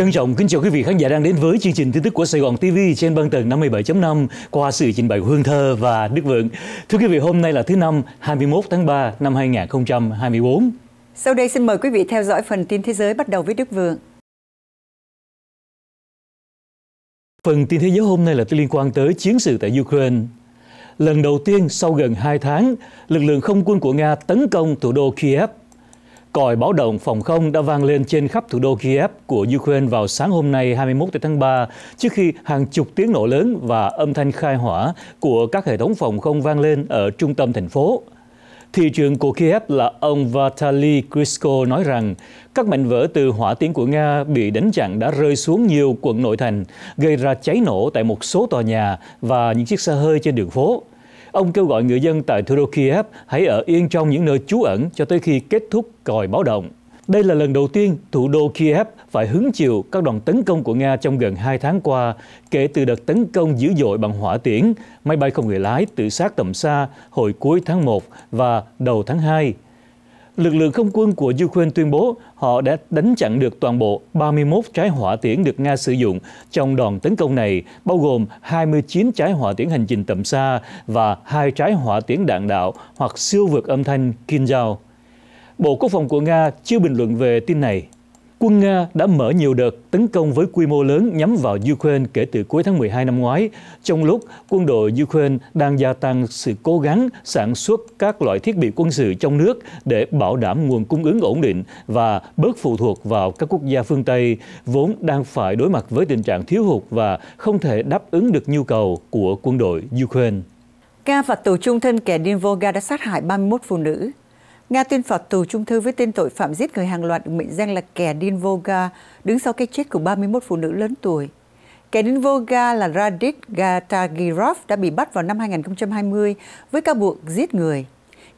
Trân trọng kính chào quý vị khán giả đang đến với chương trình tin tức của Sài Gòn TV trên băng tần 57.5 qua sự trình bày Hương Thơ và Đức Vượng. Thưa quý vị, hôm nay là thứ năm 21 tháng 3 năm 2024. Sau đây xin mời quý vị theo dõi phần tin thế giới bắt đầu với Đức Vượng. Phần tin thế giới hôm nay là liên quan tới chiến sự tại Ukraine. Lần đầu tiên sau gần 2 tháng, lực lượng không quân của Nga tấn công thủ đô Kiev Còi báo động phòng không đã vang lên trên khắp thủ đô Kiev của Ukraine vào sáng hôm nay 21 tháng 3, trước khi hàng chục tiếng nổ lớn và âm thanh khai hỏa của các hệ thống phòng không vang lên ở trung tâm thành phố. Thị trường của Kiev là ông Vitaly Klitschko nói rằng các mảnh vỡ từ hỏa tiễn của Nga bị đánh chặn đã rơi xuống nhiều quận nội thành, gây ra cháy nổ tại một số tòa nhà và những chiếc xe hơi trên đường phố. Ông kêu gọi người dân tại thủ đô Kiev hãy ở yên trong những nơi trú ẩn cho tới khi kết thúc còi báo động. Đây là lần đầu tiên thủ đô Kiev phải hứng chịu các đòn tấn công của Nga trong gần 2 tháng qua, kể từ đợt tấn công dữ dội bằng hỏa tiễn, máy bay không người lái tự sát tầm xa hồi cuối tháng 1 và đầu tháng 2 lực lượng không quân của Ukraine tuyên bố họ đã đánh chặn được toàn bộ 31 trái hỏa tiễn được Nga sử dụng trong đòn tấn công này, bao gồm 29 trái hỏa tiễn hành trình tầm xa và hai trái hỏa tiễn đạn đạo hoặc siêu vượt âm thanh Kinzhal. Bộ Quốc phòng của Nga chưa bình luận về tin này quân Nga đã mở nhiều đợt tấn công với quy mô lớn nhắm vào Ukraine kể từ cuối tháng 12 năm ngoái, trong lúc quân đội Ukraine đang gia tăng sự cố gắng sản xuất các loại thiết bị quân sự trong nước để bảo đảm nguồn cung ứng ổn định và bớt phụ thuộc vào các quốc gia phương Tây vốn đang phải đối mặt với tình trạng thiếu hụt và không thể đáp ứng được nhu cầu của quân đội Ukraine. Nga và tù trung thân kẻ điên đã sát hại 31 phụ nữ. Nga tuyên phạt tù trung thư với tên tội phạm giết người hàng loạt được mệnh danh là kẻ điên Volga, đứng sau cái chết của 31 phụ nữ lớn tuổi. Kẻ điên Volga là Radit Gatagirov đã bị bắt vào năm 2020 với cáo buộc giết người.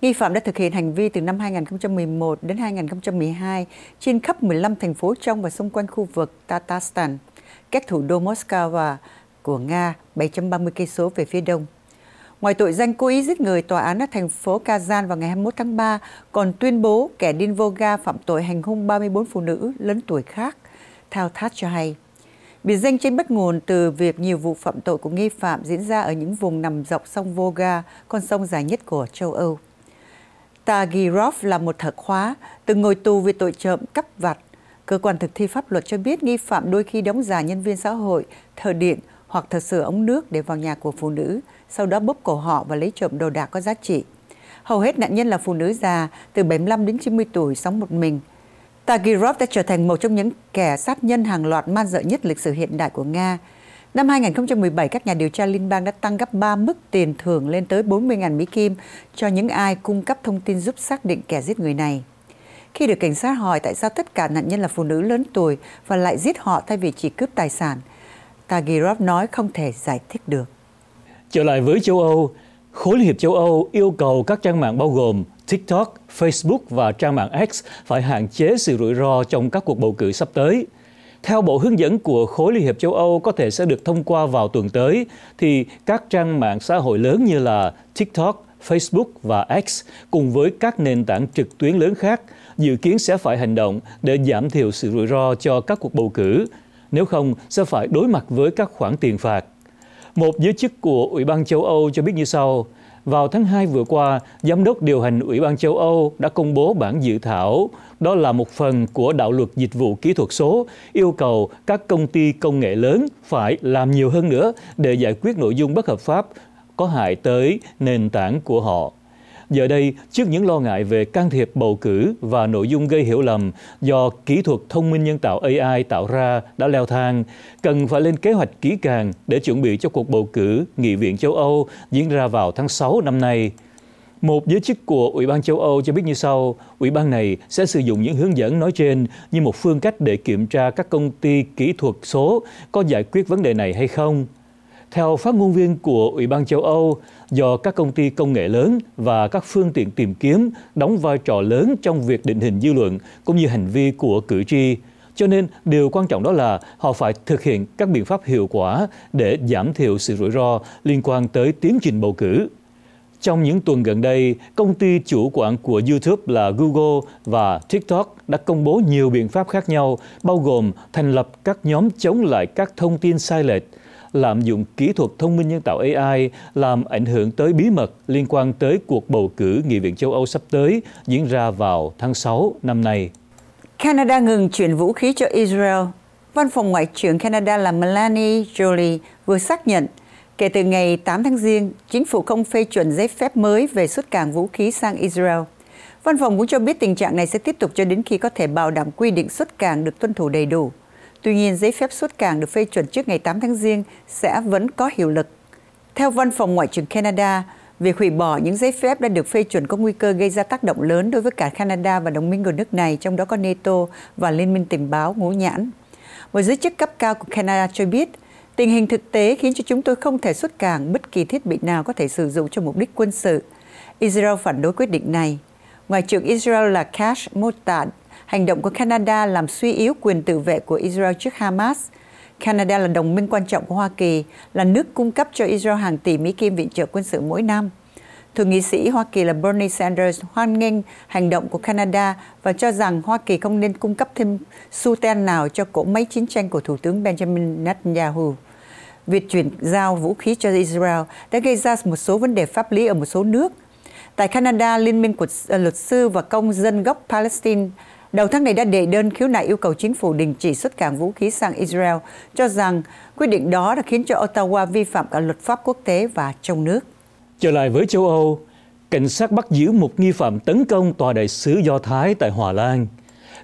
Nghi phạm đã thực hiện hành vi từ năm 2011 đến 2012 trên khắp 15 thành phố trong và xung quanh khu vực Tatarstan, cách thủ đô Moscow và của Nga 730 cây số về phía đông. Ngoài tội danh cố ý giết người, tòa án ở thành phố Kazan vào ngày 21 tháng 3 còn tuyên bố kẻ điên Volga phạm tội hành hung 34 phụ nữ lớn tuổi khác, Thao Thát cho hay. Biệt danh trên bất nguồn từ việc nhiều vụ phạm tội của nghi phạm diễn ra ở những vùng nằm dọc sông Volga, con sông dài nhất của châu Âu. Tagirov là một thợ khóa, từng ngồi tù vì tội trộm cắp vặt. Cơ quan thực thi pháp luật cho biết nghi phạm đôi khi đóng giả nhân viên xã hội, thợ điện hoặc thợ sửa ống nước để vào nhà của phụ nữ, sau đó bóp cổ họ và lấy trộm đồ đạc có giá trị. Hầu hết nạn nhân là phụ nữ già, từ 75 đến 90 tuổi, sống một mình. Tagirov đã trở thành một trong những kẻ sát nhân hàng loạt man dợ nhất lịch sử hiện đại của Nga. Năm 2017, các nhà điều tra liên bang đã tăng gấp 3 mức tiền thưởng lên tới 40.000 Mỹ Kim cho những ai cung cấp thông tin giúp xác định kẻ giết người này. Khi được cảnh sát hỏi tại sao tất cả nạn nhân là phụ nữ lớn tuổi và lại giết họ thay vì chỉ cướp tài sản, Tagirov nói không thể giải thích được. Trở lại với châu Âu, Khối Liên hiệp châu Âu yêu cầu các trang mạng bao gồm TikTok, Facebook và trang mạng X phải hạn chế sự rủi ro trong các cuộc bầu cử sắp tới. Theo bộ hướng dẫn của Khối Liên hiệp châu Âu có thể sẽ được thông qua vào tuần tới, thì các trang mạng xã hội lớn như là TikTok, Facebook và X cùng với các nền tảng trực tuyến lớn khác dự kiến sẽ phải hành động để giảm thiểu sự rủi ro cho các cuộc bầu cử, nếu không sẽ phải đối mặt với các khoản tiền phạt. Một giới chức của Ủy ban châu Âu cho biết như sau. Vào tháng 2 vừa qua, Giám đốc điều hành Ủy ban châu Âu đã công bố bản dự thảo. Đó là một phần của đạo luật dịch vụ kỹ thuật số, yêu cầu các công ty công nghệ lớn phải làm nhiều hơn nữa để giải quyết nội dung bất hợp pháp có hại tới nền tảng của họ. Giờ đây, trước những lo ngại về can thiệp bầu cử và nội dung gây hiểu lầm do kỹ thuật thông minh nhân tạo AI tạo ra đã leo thang, cần phải lên kế hoạch kỹ càng để chuẩn bị cho cuộc bầu cử Nghị viện châu Âu diễn ra vào tháng 6 năm nay. Một giới chức của Ủy ban châu Âu cho biết như sau, Ủy ban này sẽ sử dụng những hướng dẫn nói trên như một phương cách để kiểm tra các công ty kỹ thuật số có giải quyết vấn đề này hay không. Theo phát ngôn viên của Ủy ban châu Âu, do các công ty công nghệ lớn và các phương tiện tìm kiếm đóng vai trò lớn trong việc định hình dư luận cũng như hành vi của cử tri, cho nên điều quan trọng đó là họ phải thực hiện các biện pháp hiệu quả để giảm thiểu sự rủi ro liên quan tới tiến trình bầu cử. Trong những tuần gần đây, công ty chủ quản của YouTube là Google và TikTok đã công bố nhiều biện pháp khác nhau, bao gồm thành lập các nhóm chống lại các thông tin sai lệch, lạm dụng kỹ thuật thông minh nhân tạo AI làm ảnh hưởng tới bí mật liên quan tới cuộc bầu cử Nghị viện châu Âu sắp tới diễn ra vào tháng 6 năm nay. Canada ngừng chuyển vũ khí cho Israel. Văn phòng Ngoại trưởng Canada là Melanie Jolie vừa xác nhận kể từ ngày 8 tháng Giêng, chính phủ không phê chuẩn giấy phép mới về xuất cảng vũ khí sang Israel. Văn phòng cũng cho biết tình trạng này sẽ tiếp tục cho đến khi có thể bảo đảm quy định xuất cảng được tuân thủ đầy đủ. Tuy nhiên, giấy phép xuất cảng được phê chuẩn trước ngày 8 tháng Giêng sẽ vẫn có hiệu lực. Theo Văn phòng Ngoại trưởng Canada, việc hủy bỏ những giấy phép đã được phê chuẩn có nguy cơ gây ra tác động lớn đối với cả Canada và đồng minh của nước này, trong đó có NATO và Liên minh tình báo ngũ nhãn. Một giới chức cấp cao của Canada cho biết, tình hình thực tế khiến cho chúng tôi không thể xuất cảng bất kỳ thiết bị nào có thể sử dụng cho mục đích quân sự. Israel phản đối quyết định này. Ngoại trưởng Israel là Cash Mottad hành động của Canada làm suy yếu quyền tự vệ của Israel trước Hamas. Canada là đồng minh quan trọng của Hoa Kỳ, là nước cung cấp cho Israel hàng tỷ Mỹ Kim viện trợ quân sự mỗi năm. Thượng nghị sĩ Hoa Kỳ là Bernie Sanders hoan nghênh hành động của Canada và cho rằng Hoa Kỳ không nên cung cấp thêm su ten nào cho cỗ máy chiến tranh của Thủ tướng Benjamin Netanyahu. Việc chuyển giao vũ khí cho Israel đã gây ra một số vấn đề pháp lý ở một số nước. Tại Canada, Liên minh của ờ, luật sư và công dân gốc Palestine đầu tháng này đã đệ đơn khiếu nại yêu cầu chính phủ đình chỉ xuất cảng vũ khí sang Israel, cho rằng quyết định đó đã khiến cho Ottawa vi phạm cả luật pháp quốc tế và trong nước. Trở lại với châu Âu, cảnh sát bắt giữ một nghi phạm tấn công tòa đại sứ Do Thái tại Hòa Lan.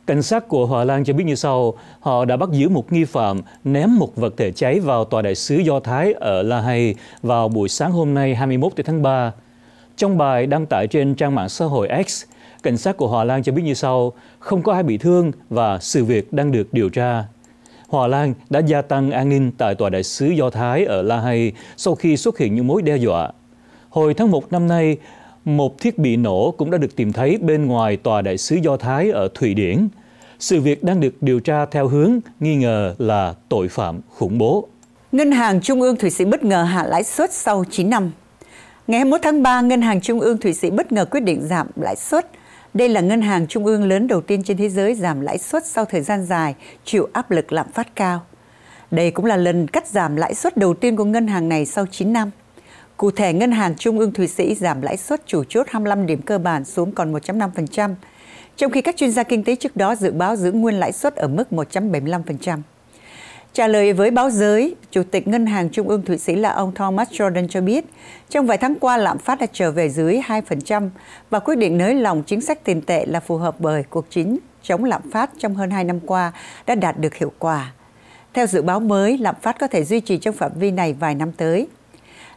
Cảnh sát của Hòa Lan cho biết như sau, họ đã bắt giữ một nghi phạm ném một vật thể cháy vào tòa đại sứ Do Thái ở La Hay vào buổi sáng hôm nay 21 tháng 3. Trong bài đăng tải trên trang mạng xã hội X, cảnh sát của Hòa Lan cho biết như sau, không có ai bị thương và sự việc đang được điều tra. Hòa Lan đã gia tăng an ninh tại Tòa đại sứ Do Thái ở La Hay sau khi xuất hiện những mối đe dọa. Hồi tháng 1 năm nay, một thiết bị nổ cũng đã được tìm thấy bên ngoài Tòa đại sứ Do Thái ở Thụy Điển. Sự việc đang được điều tra theo hướng nghi ngờ là tội phạm khủng bố. Ngân hàng Trung ương Thụy Sĩ bất ngờ hạ lãi suất sau 9 năm. Ngày 21 tháng 3, Ngân hàng Trung ương Thụy Sĩ bất ngờ quyết định giảm lãi suất đây là ngân hàng trung ương lớn đầu tiên trên thế giới giảm lãi suất sau thời gian dài chịu áp lực lạm phát cao. Đây cũng là lần cắt giảm lãi suất đầu tiên của ngân hàng này sau 9 năm. Cụ thể, Ngân hàng Trung ương Thụy Sĩ giảm lãi suất chủ chốt 25 điểm cơ bản xuống còn 1.5%, trong khi các chuyên gia kinh tế trước đó dự báo giữ nguyên lãi suất ở mức 175%. Trả lời với báo giới, Chủ tịch Ngân hàng Trung ương Thụy Sĩ là ông Thomas Jordan cho biết, trong vài tháng qua lạm phát đã trở về dưới 2% và quyết định nới lỏng chính sách tiền tệ là phù hợp bởi cuộc chiến chống lạm phát trong hơn 2 năm qua đã đạt được hiệu quả. Theo dự báo mới, lạm phát có thể duy trì trong phạm vi này vài năm tới.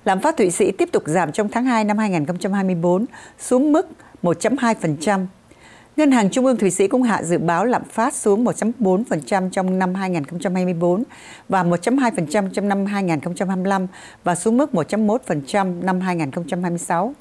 Lạm phát Thụy Sĩ tiếp tục giảm trong tháng 2 năm 2024 xuống mức 1.2% Ngân hàng Trung ương Thụy Sĩ cũng hạ dự báo lạm phát xuống 1.4% trong năm 2024 và 1.2% trong năm 2025 và xuống mức 1.1% năm 2026.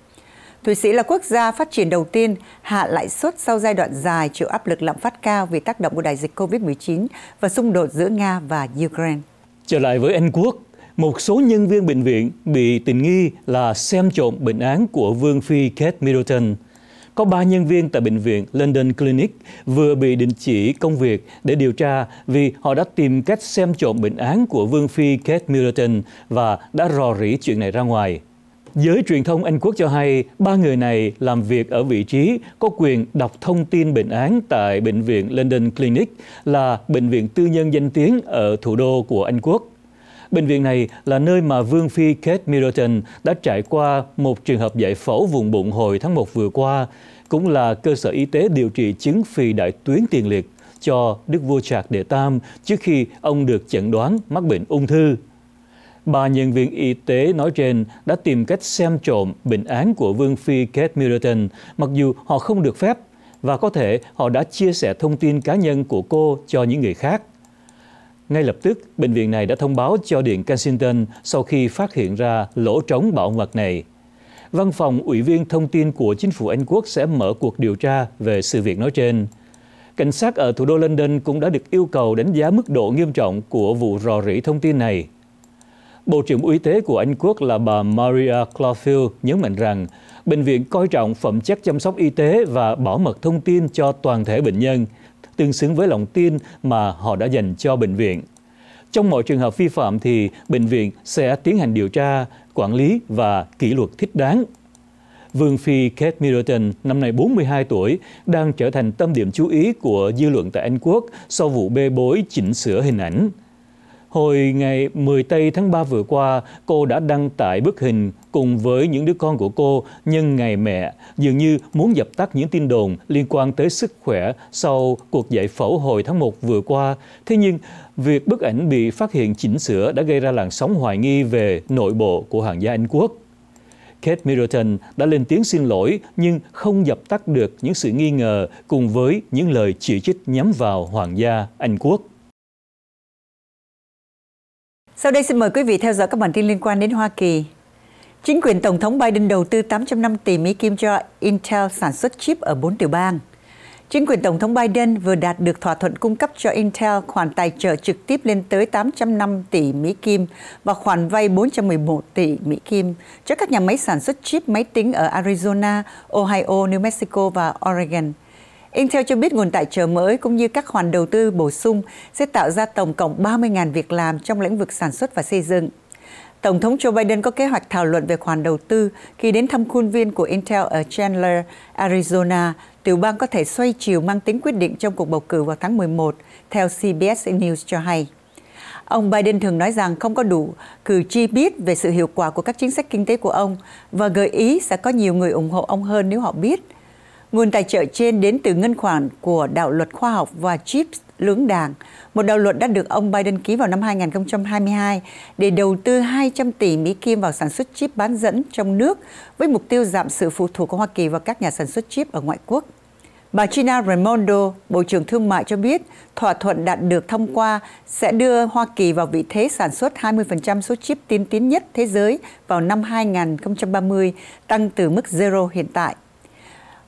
Thụy Sĩ là quốc gia phát triển đầu tiên hạ lãi suất sau giai đoạn dài chịu áp lực lạm phát cao vì tác động của đại dịch COVID-19 và xung đột giữa Nga và Ukraine. Trở lại với Anh Quốc, một số nhân viên bệnh viện bị tình nghi là xem trộm bệnh án của Vương Phi Kate Middleton – có 3 nhân viên tại bệnh viện London Clinic vừa bị đình chỉ công việc để điều tra vì họ đã tìm cách xem trộm bệnh án của Vương Phi Kate Middleton và đã rò rỉ chuyện này ra ngoài. Giới truyền thông Anh Quốc cho hay ba người này làm việc ở vị trí có quyền đọc thông tin bệnh án tại Bệnh viện London Clinic là bệnh viện tư nhân danh tiếng ở thủ đô của Anh Quốc. Bệnh viện này là nơi mà Vương Phi Kate Middleton đã trải qua một trường hợp giải phẫu vùng bụng hồi tháng 1 vừa qua, cũng là cơ sở y tế điều trị chứng phì đại tuyến tiền liệt cho Đức vua Trạc Đệ Tam trước khi ông được chẩn đoán mắc bệnh ung thư. Ba nhân viên y tế nói trên đã tìm cách xem trộm bệnh án của Vương Phi Kate Middleton, mặc dù họ không được phép và có thể họ đã chia sẻ thông tin cá nhân của cô cho những người khác. Ngay lập tức, bệnh viện này đã thông báo cho Điện Kensington sau khi phát hiện ra lỗ trống bảo mật này. Văn phòng Ủy viên Thông tin của Chính phủ Anh Quốc sẽ mở cuộc điều tra về sự việc nói trên. Cảnh sát ở thủ đô London cũng đã được yêu cầu đánh giá mức độ nghiêm trọng của vụ rò rỉ thông tin này. Bộ trưởng Y tế của Anh Quốc là bà Maria Clawfield nhấn mạnh rằng bệnh viện coi trọng phẩm chất chăm sóc y tế và bảo mật thông tin cho toàn thể bệnh nhân – tương xứng với lòng tin mà họ đã dành cho bệnh viện. Trong mọi trường hợp vi phạm thì bệnh viện sẽ tiến hành điều tra, quản lý và kỷ luật thích đáng. Vương phi Kate Middleton, năm nay 42 tuổi, đang trở thành tâm điểm chú ý của dư luận tại Anh Quốc sau vụ bê bối chỉnh sửa hình ảnh. Hồi ngày 10 Tây tháng 3 vừa qua, cô đã đăng tải bức hình cùng với những đứa con của cô nhân ngày mẹ, dường như muốn dập tắt những tin đồn liên quan tới sức khỏe sau cuộc giải phẫu hồi tháng 1 vừa qua. Thế nhưng, việc bức ảnh bị phát hiện chỉnh sửa đã gây ra làn sóng hoài nghi về nội bộ của hoàng gia Anh Quốc. Kate Middleton đã lên tiếng xin lỗi nhưng không dập tắt được những sự nghi ngờ cùng với những lời chỉ trích nhắm vào hoàng gia Anh Quốc. Sau đây xin mời quý vị theo dõi các bản tin liên quan đến Hoa Kỳ. Chính quyền Tổng thống Biden đầu tư 805 tỷ Mỹ Kim cho Intel sản xuất chip ở 4 tiểu bang. Chính quyền Tổng thống Biden vừa đạt được thỏa thuận cung cấp cho Intel khoản tài trợ trực tiếp lên tới 805 tỷ Mỹ Kim và khoản vay 411 tỷ Mỹ Kim cho các nhà máy sản xuất chip máy tính ở Arizona, Ohio, New Mexico và Oregon. Intel cho biết nguồn tài trợ mới cũng như các khoản đầu tư bổ sung sẽ tạo ra tổng cộng 30.000 việc làm trong lĩnh vực sản xuất và xây dựng. Tổng thống Joe Biden có kế hoạch thảo luận về khoản đầu tư khi đến thăm khuôn viên của Intel ở Chandler, Arizona, tiểu bang có thể xoay chiều mang tính quyết định trong cuộc bầu cử vào tháng 11, theo CBS News cho hay. Ông Biden thường nói rằng không có đủ cử tri biết về sự hiệu quả của các chính sách kinh tế của ông và gợi ý sẽ có nhiều người ủng hộ ông hơn nếu họ biết. Nguồn tài trợ trên đến từ ngân khoản của đạo luật khoa học và CHIPS lưỡng đảng, một đạo luật đã được ông Biden ký vào năm 2022 để đầu tư 200 tỷ Mỹ Kim vào sản xuất chip bán dẫn trong nước với mục tiêu giảm sự phụ thuộc của Hoa Kỳ vào các nhà sản xuất chip ở ngoại quốc. Bà Gina Raimondo, Bộ trưởng Thương mại cho biết thỏa thuận đạt được thông qua sẽ đưa Hoa Kỳ vào vị thế sản xuất 20% số chip tiên tiến nhất thế giới vào năm 2030, tăng từ mức zero hiện tại.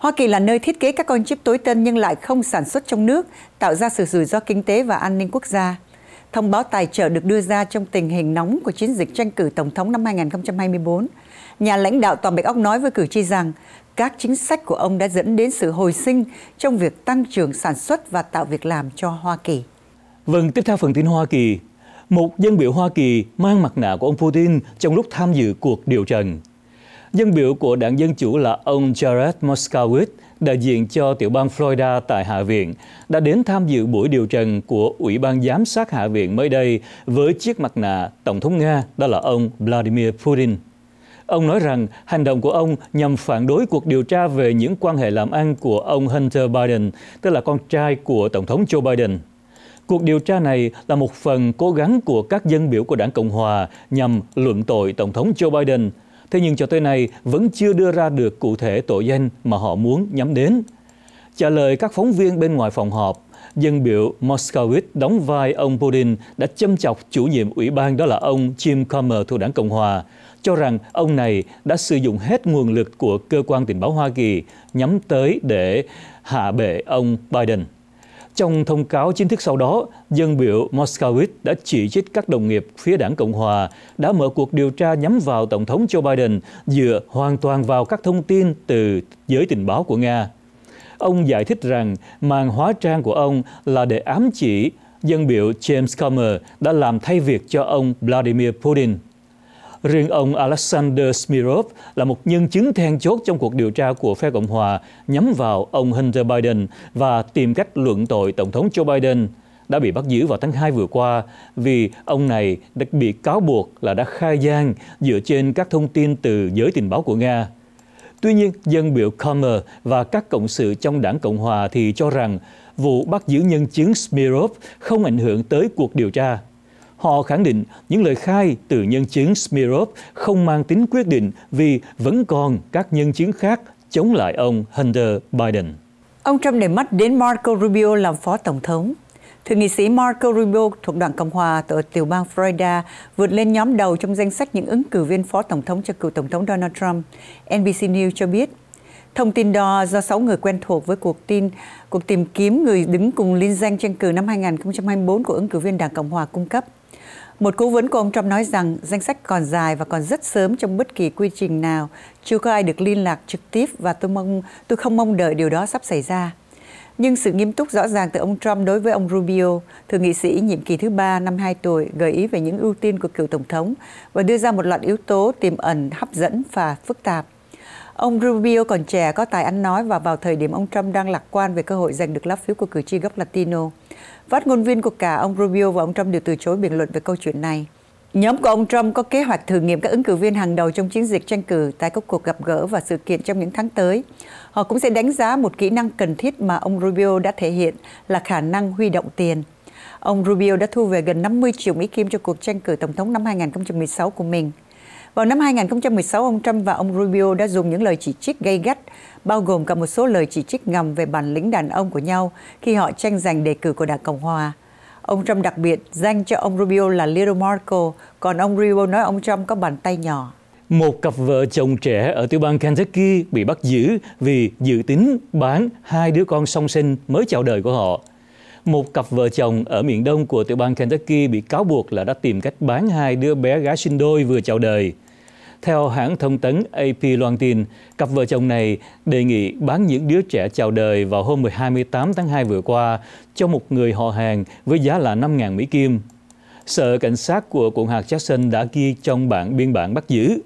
Hoa Kỳ là nơi thiết kế các con chip tối tân nhưng lại không sản xuất trong nước, tạo ra sự rủi ro kinh tế và an ninh quốc gia. Thông báo tài trợ được đưa ra trong tình hình nóng của chiến dịch tranh cử Tổng thống năm 2024. Nhà lãnh đạo tòa Bạch ốc nói với cử tri rằng các chính sách của ông đã dẫn đến sự hồi sinh trong việc tăng trưởng sản xuất và tạo việc làm cho Hoa Kỳ. Vâng, tiếp theo phần tin Hoa Kỳ. Một dân biểu Hoa Kỳ mang mặt nạ của ông Putin trong lúc tham dự cuộc điều trần. Dân biểu của đảng Dân Chủ là ông Jared Moskowitz, đại diện cho tiểu bang Florida tại Hạ viện, đã đến tham dự buổi điều trần của Ủy ban Giám sát Hạ viện mới đây với chiếc mặt nạ Tổng thống Nga, đó là ông Vladimir Putin. Ông nói rằng hành động của ông nhằm phản đối cuộc điều tra về những quan hệ làm ăn của ông Hunter Biden, tức là con trai của Tổng thống Joe Biden. Cuộc điều tra này là một phần cố gắng của các dân biểu của đảng Cộng Hòa nhằm luận tội Tổng thống Joe Biden – Thế nhưng cho tới nay vẫn chưa đưa ra được cụ thể tội danh mà họ muốn nhắm đến. Trả lời các phóng viên bên ngoài phòng họp, dân biểu Moskowitz đóng vai ông Putin đã châm chọc chủ nhiệm ủy ban đó là ông Jim Comer thuộc đảng Cộng Hòa, cho rằng ông này đã sử dụng hết nguồn lực của cơ quan tình báo Hoa Kỳ nhắm tới để hạ bệ ông Biden. Trong thông cáo chính thức sau đó, dân biểu Moskowitz đã chỉ trích các đồng nghiệp phía đảng Cộng Hòa đã mở cuộc điều tra nhắm vào Tổng thống Joe Biden dựa hoàn toàn vào các thông tin từ giới tình báo của Nga. Ông giải thích rằng màn hóa trang của ông là để ám chỉ dân biểu James Comer đã làm thay việc cho ông Vladimir Putin. Riêng ông Alexander Smirnov là một nhân chứng then chốt trong cuộc điều tra của phe Cộng hòa nhắm vào ông Hunter Biden và tìm cách luận tội Tổng thống Joe Biden đã bị bắt giữ vào tháng 2 vừa qua vì ông này đã bị cáo buộc là đã khai gian dựa trên các thông tin từ giới tình báo của Nga. Tuy nhiên, dân biểu Comer và các cộng sự trong đảng Cộng Hòa thì cho rằng vụ bắt giữ nhân chứng Smirnov không ảnh hưởng tới cuộc điều tra. Họ khẳng định những lời khai từ nhân chứng Smirov không mang tính quyết định vì vẫn còn các nhân chứng khác chống lại ông Hunter Biden. Ông Trump để mắt đến Marco Rubio làm phó tổng thống. Thượng nghị sĩ Marco Rubio thuộc đảng Cộng hòa ở tiểu bang Florida vượt lên nhóm đầu trong danh sách những ứng cử viên phó tổng thống cho cựu tổng thống Donald Trump, NBC News cho biết. Thông tin đó do 6 người quen thuộc với cuộc tin cuộc tìm kiếm người đứng cùng liên danh tranh cử năm 2024 của ứng cử viên Đảng Cộng hòa cung cấp. Một cố vấn của ông Trump nói rằng danh sách còn dài và còn rất sớm trong bất kỳ quy trình nào. Chưa có ai được liên lạc trực tiếp và tôi mong tôi không mong đợi điều đó sắp xảy ra. Nhưng sự nghiêm túc rõ ràng từ ông Trump đối với ông Rubio, thượng nghị sĩ nhiệm kỳ thứ ba năm 2 tuổi, gợi ý về những ưu tiên của cựu tổng thống và đưa ra một loạt yếu tố tiềm ẩn, hấp dẫn và phức tạp. Ông Rubio còn trẻ, có tài ăn nói và vào thời điểm ông Trump đang lạc quan về cơ hội giành được lá phiếu của cử tri gốc Latino. Phát ngôn viên của cả ông Rubio và ông Trump đều từ chối bình luận về câu chuyện này. Nhóm của ông Trump có kế hoạch thử nghiệm các ứng cử viên hàng đầu trong chiến dịch tranh cử tại các cuộc gặp gỡ và sự kiện trong những tháng tới. Họ cũng sẽ đánh giá một kỹ năng cần thiết mà ông Rubio đã thể hiện là khả năng huy động tiền. Ông Rubio đã thu về gần 50 triệu Mỹ Kim cho cuộc tranh cử Tổng thống năm 2016 của mình. Vào năm 2016, ông Trump và ông Rubio đã dùng những lời chỉ trích gây gắt, bao gồm cả một số lời chỉ trích ngầm về bản lĩnh đàn ông của nhau khi họ tranh giành đề cử của Đảng Cộng Hòa. Ông Trump đặc biệt danh cho ông Rubio là Little Marco, còn ông Rubio nói ông Trump có bàn tay nhỏ. Một cặp vợ chồng trẻ ở tiểu bang Kentucky bị bắt giữ vì dự tính bán hai đứa con song sinh mới chào đời của họ. Một cặp vợ chồng ở miền đông của tiểu bang Kentucky bị cáo buộc là đã tìm cách bán hai đứa bé gái sinh đôi vừa chào đời. Theo hãng thông tấn AP loan tin, cặp vợ chồng này đề nghị bán những đứa trẻ chào đời vào hôm 28 tháng 2 vừa qua cho một người họ hàng với giá là 5.000 Mỹ Kim. Sở Cảnh sát của quận hạt Jackson đã ghi trong bản biên bản bắt giữ.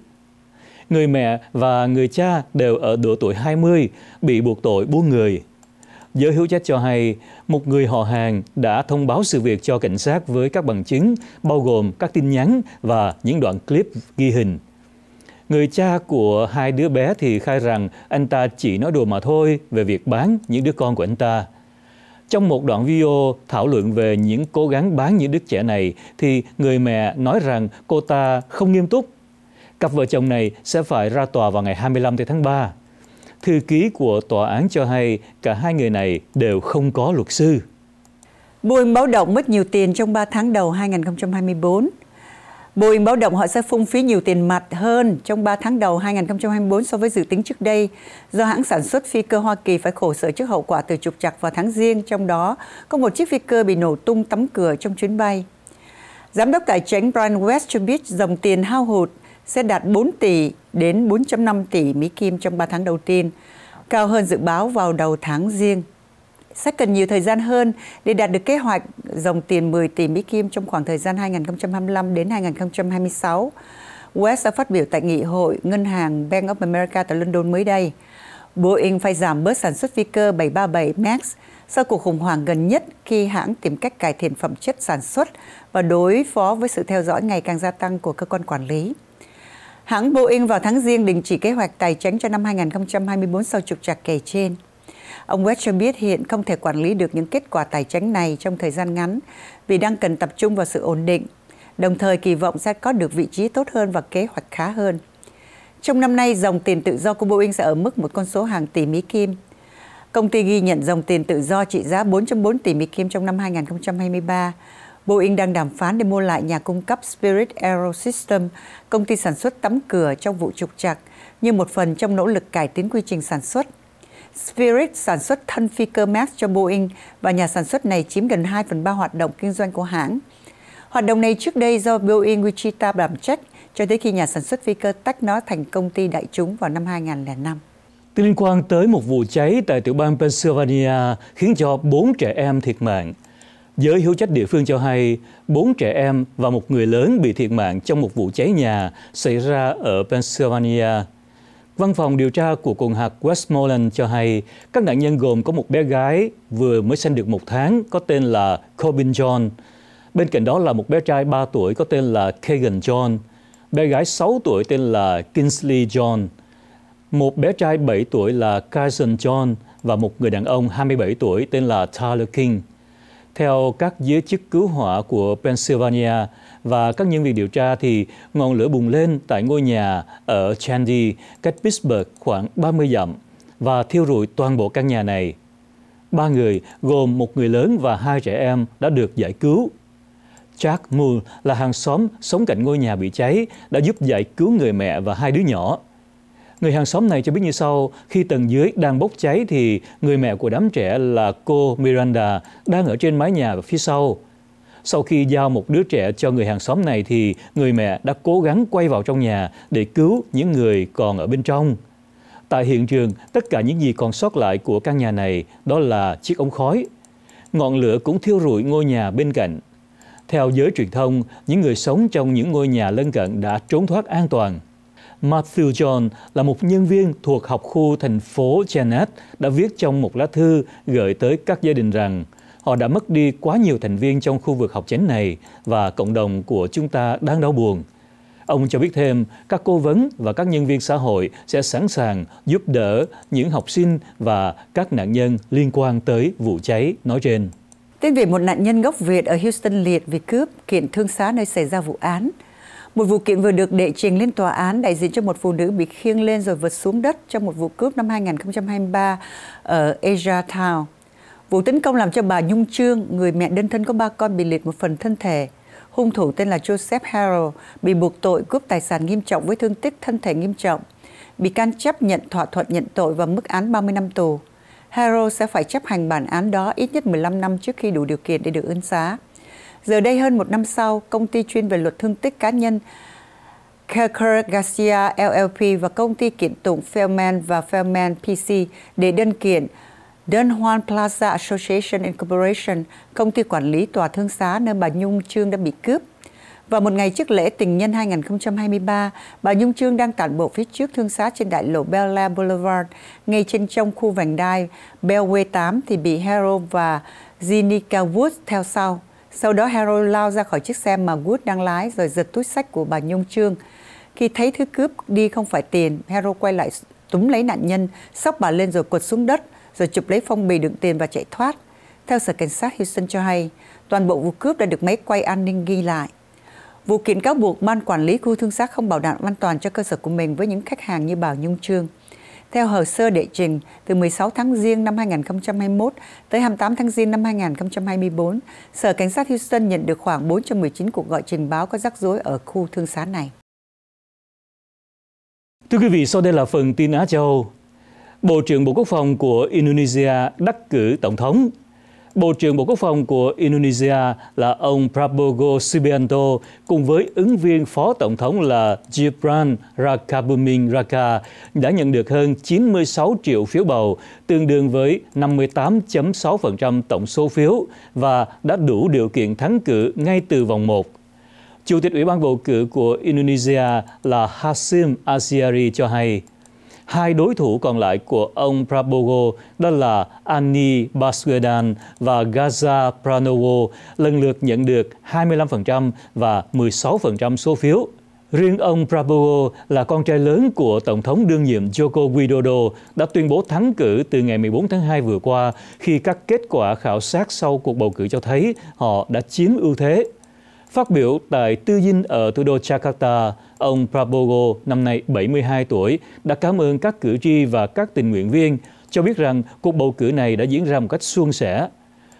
Người mẹ và người cha đều ở độ tuổi 20, bị buộc tội buôn người. Giới hữu trách cho hay, một người họ hàng đã thông báo sự việc cho cảnh sát với các bằng chứng, bao gồm các tin nhắn và những đoạn clip ghi hình. Người cha của hai đứa bé thì khai rằng anh ta chỉ nói đùa mà thôi về việc bán những đứa con của anh ta. Trong một đoạn video thảo luận về những cố gắng bán những đứa trẻ này thì người mẹ nói rằng cô ta không nghiêm túc. Cặp vợ chồng này sẽ phải ra tòa vào ngày 25 tháng 3. Thư ký của tòa án cho hay cả hai người này đều không có luật sư. Buôn báo động mất nhiều tiền trong 3 tháng đầu 2024. Boeing báo động họ sẽ phung phí nhiều tiền mặt hơn trong 3 tháng đầu 2024 so với dự tính trước đây, do hãng sản xuất phi cơ Hoa Kỳ phải khổ sở trước hậu quả từ trục trặc vào tháng riêng, trong đó có một chiếc phi cơ bị nổ tung tấm cửa trong chuyến bay. Giám đốc tài chính Brian West cho biết dòng tiền hao hụt sẽ đạt 4 tỷ đến 4.5 tỷ Mỹ Kim trong 3 tháng đầu tiên, cao hơn dự báo vào đầu tháng riêng sẽ cần nhiều thời gian hơn để đạt được kế hoạch dòng tiền 10 tỷ Mỹ Kim trong khoảng thời gian 2025 đến 2026. West đã phát biểu tại nghị hội ngân hàng Bank of America tại London mới đây. Boeing phải giảm bớt sản xuất phi cơ 737 MAX sau cuộc khủng hoảng gần nhất khi hãng tìm cách cải thiện phẩm chất sản xuất và đối phó với sự theo dõi ngày càng gia tăng của cơ quan quản lý. Hãng Boeing vào tháng riêng đình chỉ kế hoạch tài chính cho năm 2024 sau trục trặc kể trên. Ông West cho biết hiện không thể quản lý được những kết quả tài chính này trong thời gian ngắn vì đang cần tập trung vào sự ổn định, đồng thời kỳ vọng sẽ có được vị trí tốt hơn và kế hoạch khá hơn. Trong năm nay, dòng tiền tự do của Boeing sẽ ở mức một con số hàng tỷ Mỹ Kim. Công ty ghi nhận dòng tiền tự do trị giá 4.4 tỷ Mỹ Kim trong năm 2023. Boeing đang đàm phán để mua lại nhà cung cấp Spirit Aerosystem, công ty sản xuất tấm cửa trong vụ trục trặc, như một phần trong nỗ lực cải tiến quy trình sản xuất. Spirit sản xuất thân phi cơ Max cho Boeing và nhà sản xuất này chiếm gần 2 phần 3 hoạt động kinh doanh của hãng. Hoạt động này trước đây do Boeing Wichita đảm trách cho tới khi nhà sản xuất phi cơ tách nó thành công ty đại chúng vào năm 2005. Tin liên quan tới một vụ cháy tại tiểu bang Pennsylvania khiến cho 4 trẻ em thiệt mạng. Giới hữu trách địa phương cho hay, 4 trẻ em và một người lớn bị thiệt mạng trong một vụ cháy nhà xảy ra ở Pennsylvania Văn phòng điều tra của quận hạt Westmoreland cho hay các nạn nhân gồm có một bé gái vừa mới sinh được một tháng có tên là Corbin John. Bên cạnh đó là một bé trai 3 tuổi có tên là Kagan John. Bé gái 6 tuổi tên là Kinsley John. Một bé trai 7 tuổi là Carson John và một người đàn ông 27 tuổi tên là Tyler King. Theo các giới chức cứu hỏa của Pennsylvania, và các nhân viên điều tra thì ngọn lửa bùng lên tại ngôi nhà ở Chandy, cách Pittsburgh khoảng 30 dặm và thiêu rụi toàn bộ căn nhà này. Ba người gồm một người lớn và hai trẻ em đã được giải cứu. Jack Moore là hàng xóm sống cạnh ngôi nhà bị cháy đã giúp giải cứu người mẹ và hai đứa nhỏ. Người hàng xóm này cho biết như sau, khi tầng dưới đang bốc cháy thì người mẹ của đám trẻ là cô Miranda đang ở trên mái nhà phía sau. Sau khi giao một đứa trẻ cho người hàng xóm này thì người mẹ đã cố gắng quay vào trong nhà để cứu những người còn ở bên trong. Tại hiện trường, tất cả những gì còn sót lại của căn nhà này đó là chiếc ống khói. Ngọn lửa cũng thiêu rụi ngôi nhà bên cạnh. Theo giới truyền thông, những người sống trong những ngôi nhà lân cận đã trốn thoát an toàn. Matthew John là một nhân viên thuộc học khu thành phố Janet đã viết trong một lá thư gửi tới các gia đình rằng – Họ đã mất đi quá nhiều thành viên trong khu vực học chánh này và cộng đồng của chúng ta đang đau buồn. Ông cho biết thêm, các cố vấn và các nhân viên xã hội sẽ sẵn sàng giúp đỡ những học sinh và các nạn nhân liên quan tới vụ cháy nói trên. Tên về một nạn nhân gốc Việt ở Houston liệt vì cướp, kiện thương xá nơi xảy ra vụ án. Một vụ kiện vừa được đệ trình lên tòa án đại diện cho một phụ nữ bị khiêng lên rồi vượt xuống đất trong một vụ cướp năm 2023 ở Asia Town. Vụ tấn công làm cho bà Nhung Trương, người mẹ đơn thân có ba con, bị liệt một phần thân thể. Hung thủ tên là Joseph Harrell bị buộc tội cướp tài sản nghiêm trọng với thương tích thân thể nghiêm trọng. Bị can chấp nhận thỏa thuận nhận tội và mức án 30 năm tù. Harrell sẽ phải chấp hành bản án đó ít nhất 15 năm trước khi đủ điều kiện để được ân xá. Giờ đây hơn một năm sau, công ty chuyên về luật thương tích cá nhân Kerker Garcia LLP và công ty kiện tụng Feldman và Feldman PC để đơn kiện Don Juan Plaza Association Incorporation, công ty quản lý tòa thương xá nơi bà Nhung Trương đã bị cướp. Vào một ngày trước lễ tình nhân 2023, bà Nhung Trương đang tản bộ phía trước thương xá trên đại lộ Bella Boulevard, ngay trên trong khu vành đai Bellway 8 thì bị Hero và Zinica Woods theo sau. Sau đó Hero lao ra khỏi chiếc xe mà Wood đang lái rồi giật túi sách của bà Nhung Trương. Khi thấy thứ cướp đi không phải tiền, Hero quay lại túm lấy nạn nhân, sóc bà lên rồi quật xuống đất rồi chụp lấy phong bì đựng tiền và chạy thoát. Theo Sở Cảnh sát Houston cho hay, toàn bộ vụ cướp đã được máy quay an ninh ghi lại. Vụ kiện cáo buộc ban quản lý khu thương xác không bảo đảm an toàn cho cơ sở của mình với những khách hàng như Bảo Nhung Trương. Theo hồ sơ đệ trình, từ 16 tháng Giêng năm 2021 tới 28 tháng Giêng năm 2024, Sở Cảnh sát Houston nhận được khoảng 419 cuộc gọi trình báo có rắc rối ở khu thương xá này. Thưa quý vị, sau đây là phần tin Á Châu. Bộ trưởng Bộ Quốc phòng của Indonesia đắc cử Tổng thống. Bộ trưởng Bộ Quốc phòng của Indonesia là ông Prabowo Subianto cùng với ứng viên Phó Tổng thống là Gibran Rakabuming Raka đã nhận được hơn 96 triệu phiếu bầu, tương đương với 58.6% tổng số phiếu và đã đủ điều kiện thắng cử ngay từ vòng 1. Chủ tịch Ủy ban bầu cử của Indonesia là Hasim Asyari cho hay, Hai đối thủ còn lại của ông Prabowo đó là Ani Baswedan và Gaza Pranowo lần lượt nhận được 25% và 16% số phiếu. Riêng ông Prabowo là con trai lớn của Tổng thống đương nhiệm Joko Widodo đã tuyên bố thắng cử từ ngày 14 tháng 2 vừa qua khi các kết quả khảo sát sau cuộc bầu cử cho thấy họ đã chiếm ưu thế Phát biểu tại tư dinh ở thủ đô Jakarta, ông Prabowo, năm nay 72 tuổi, đã cảm ơn các cử tri và các tình nguyện viên, cho biết rằng cuộc bầu cử này đã diễn ra một cách suôn sẻ.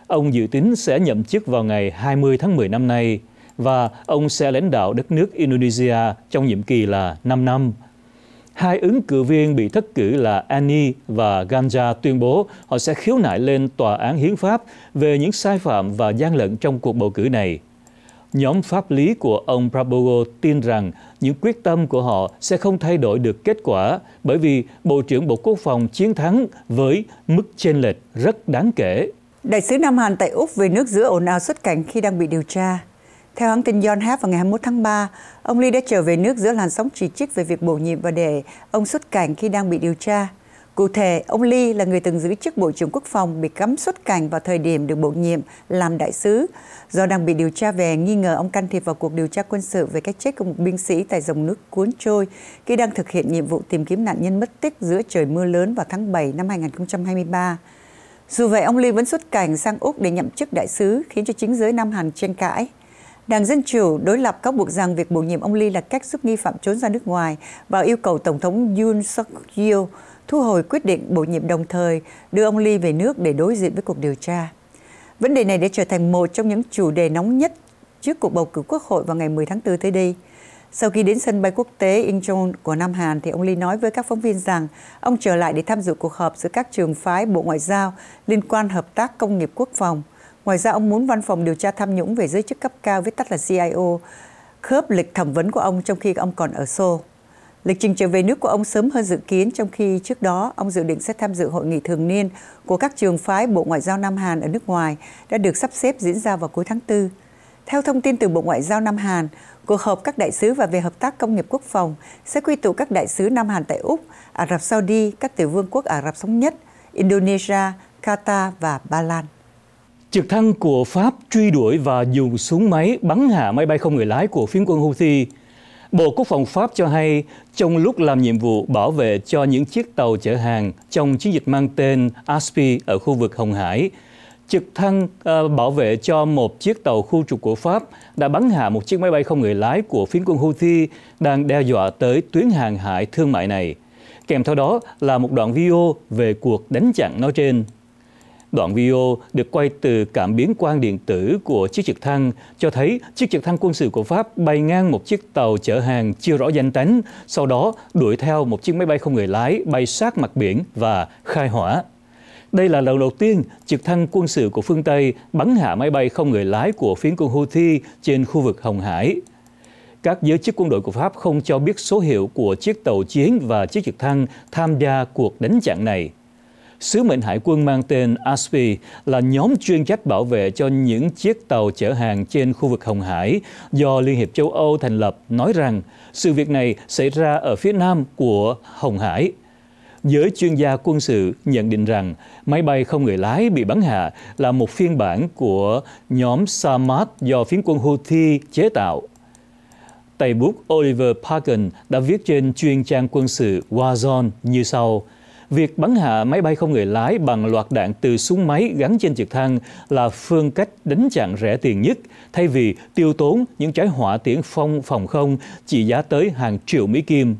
Ông dự tính sẽ nhậm chức vào ngày 20 tháng 10 năm nay và ông sẽ lãnh đạo đất nước Indonesia trong nhiệm kỳ là 5 năm. Hai ứng cử viên bị thất cử là Ani và Ganja tuyên bố họ sẽ khiếu nại lên Tòa án Hiến pháp về những sai phạm và gian lận trong cuộc bầu cử này. Nhóm pháp lý của ông Prabowo tin rằng những quyết tâm của họ sẽ không thay đổi được kết quả bởi vì Bộ trưởng Bộ Quốc phòng chiến thắng với mức chênh lệch rất đáng kể. Đại sứ Nam Hàn tại Úc về nước giữa ồn ào xuất cảnh khi đang bị điều tra. Theo hãng tin Yonhap vào ngày 21 tháng 3, ông Lee đã trở về nước giữa làn sóng chỉ trích về việc bổ nhiệm và để ông xuất cảnh khi đang bị điều tra. Cụ thể, ông Lee là người từng giữ chức Bộ trưởng Quốc phòng bị cấm xuất cảnh vào thời điểm được bổ nhiệm làm đại sứ, do đang bị điều tra về nghi ngờ ông can thiệp vào cuộc điều tra quân sự về cái chết của một binh sĩ tại dòng nước cuốn trôi khi đang thực hiện nhiệm vụ tìm kiếm nạn nhân mất tích giữa trời mưa lớn vào tháng 7 năm 2023. Dù vậy, ông Lee vẫn xuất cảnh sang Úc để nhậm chức đại sứ, khiến cho chính giới Nam Hàn tranh cãi. Đảng Dân Chủ đối lập cáo buộc rằng việc bổ nhiệm ông Lee là cách giúp nghi phạm trốn ra nước ngoài và yêu cầu Tổng thống Yoon suk yeol thu hồi quyết định bổ nhiệm đồng thời đưa ông Lee về nước để đối diện với cuộc điều tra. Vấn đề này đã trở thành một trong những chủ đề nóng nhất trước cuộc bầu cử quốc hội vào ngày 10 tháng 4 tới đây. Sau khi đến sân bay quốc tế Incheon của Nam Hàn thì ông Lee nói với các phóng viên rằng ông trở lại để tham dự cuộc họp giữa các trường phái Bộ Ngoại giao liên quan hợp tác công nghiệp quốc phòng. Ngoài ra ông muốn văn phòng điều tra tham nhũng về giới chức cấp cao viết tắt là CIO khớp lịch thẩm vấn của ông trong khi ông còn ở Seoul. Lịch trình trở về nước của ông sớm hơn dự kiến, trong khi trước đó ông dự định sẽ tham dự hội nghị thường niên của các trường phái Bộ Ngoại giao Nam Hàn ở nước ngoài đã được sắp xếp diễn ra vào cuối tháng 4. Theo thông tin từ Bộ Ngoại giao Nam Hàn, cuộc họp các đại sứ và về hợp tác công nghiệp quốc phòng sẽ quy tụ các đại sứ Nam Hàn tại Úc, Ả Rập Saudi, các tiểu vương quốc Ả Rập Thống Nhất, Indonesia, Qatar và Ba Lan. Trực thăng của Pháp truy đuổi và dùng súng máy bắn hạ máy bay không người lái của phiến quân Houthi Bộ Quốc phòng Pháp cho hay, trong lúc làm nhiệm vụ bảo vệ cho những chiếc tàu chở hàng trong chiến dịch mang tên Aspi ở khu vực Hồng Hải, trực thăng ờ, bảo vệ cho một chiếc tàu khu trục của Pháp đã bắn hạ một chiếc máy bay không người lái của phiến quân Houthi đang đe dọa tới tuyến hàng hải thương mại này. Kèm theo đó là một đoạn video về cuộc đánh chặn nói trên. Đoạn video được quay từ cảm biến quang điện tử của chiếc trực thăng cho thấy chiếc trực thăng quân sự của Pháp bay ngang một chiếc tàu chở hàng chưa rõ danh tánh, sau đó đuổi theo một chiếc máy bay không người lái bay sát mặt biển và khai hỏa. Đây là lần đầu tiên trực thăng quân sự của phương Tây bắn hạ máy bay không người lái của phiến quân Houthi trên khu vực Hồng Hải. Các giới chức quân đội của Pháp không cho biết số hiệu của chiếc tàu chiến và chiếc trực thăng tham gia cuộc đánh chặn này. Sứ mệnh hải quân mang tên ASPI là nhóm chuyên trách bảo vệ cho những chiếc tàu chở hàng trên khu vực Hồng Hải do Liên hiệp châu Âu thành lập nói rằng sự việc này xảy ra ở phía nam của Hồng Hải. Giới chuyên gia quân sự nhận định rằng máy bay không người lái bị bắn hạ là một phiên bản của nhóm Samad do phiến quân Houthi chế tạo. Tây bút Oliver Parkin đã viết trên chuyên trang quân sự Warzone như sau – Việc bắn hạ máy bay không người lái bằng loạt đạn từ súng máy gắn trên trực thăng là phương cách đánh chặn rẻ tiền nhất, thay vì tiêu tốn những trái hỏa tiễn phong phòng không trị giá tới hàng triệu Mỹ Kim.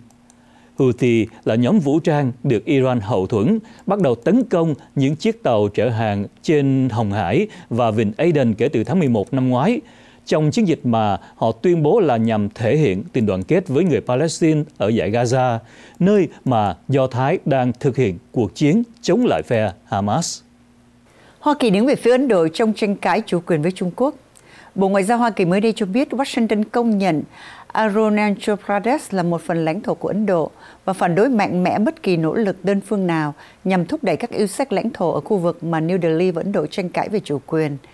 Houthi là nhóm vũ trang được Iran hậu thuẫn, bắt đầu tấn công những chiếc tàu chở hàng trên Hồng Hải và Vịnh Aden kể từ tháng 11 năm ngoái trong chiến dịch mà họ tuyên bố là nhằm thể hiện tình đoàn kết với người Palestine ở giải Gaza, nơi mà Do Thái đang thực hiện cuộc chiến chống lại phe Hamas. Hoa Kỳ đứng về phía Ấn Độ trong tranh cãi chủ quyền với Trung Quốc. Bộ Ngoại giao Hoa Kỳ mới đây cho biết Washington công nhận Arunachal Pradesh là một phần lãnh thổ của Ấn Độ và phản đối mạnh mẽ bất kỳ nỗ lực đơn phương nào nhằm thúc đẩy các yêu sách lãnh thổ ở khu vực mà New Delhi và Ấn Độ tranh cãi về chủ quyền –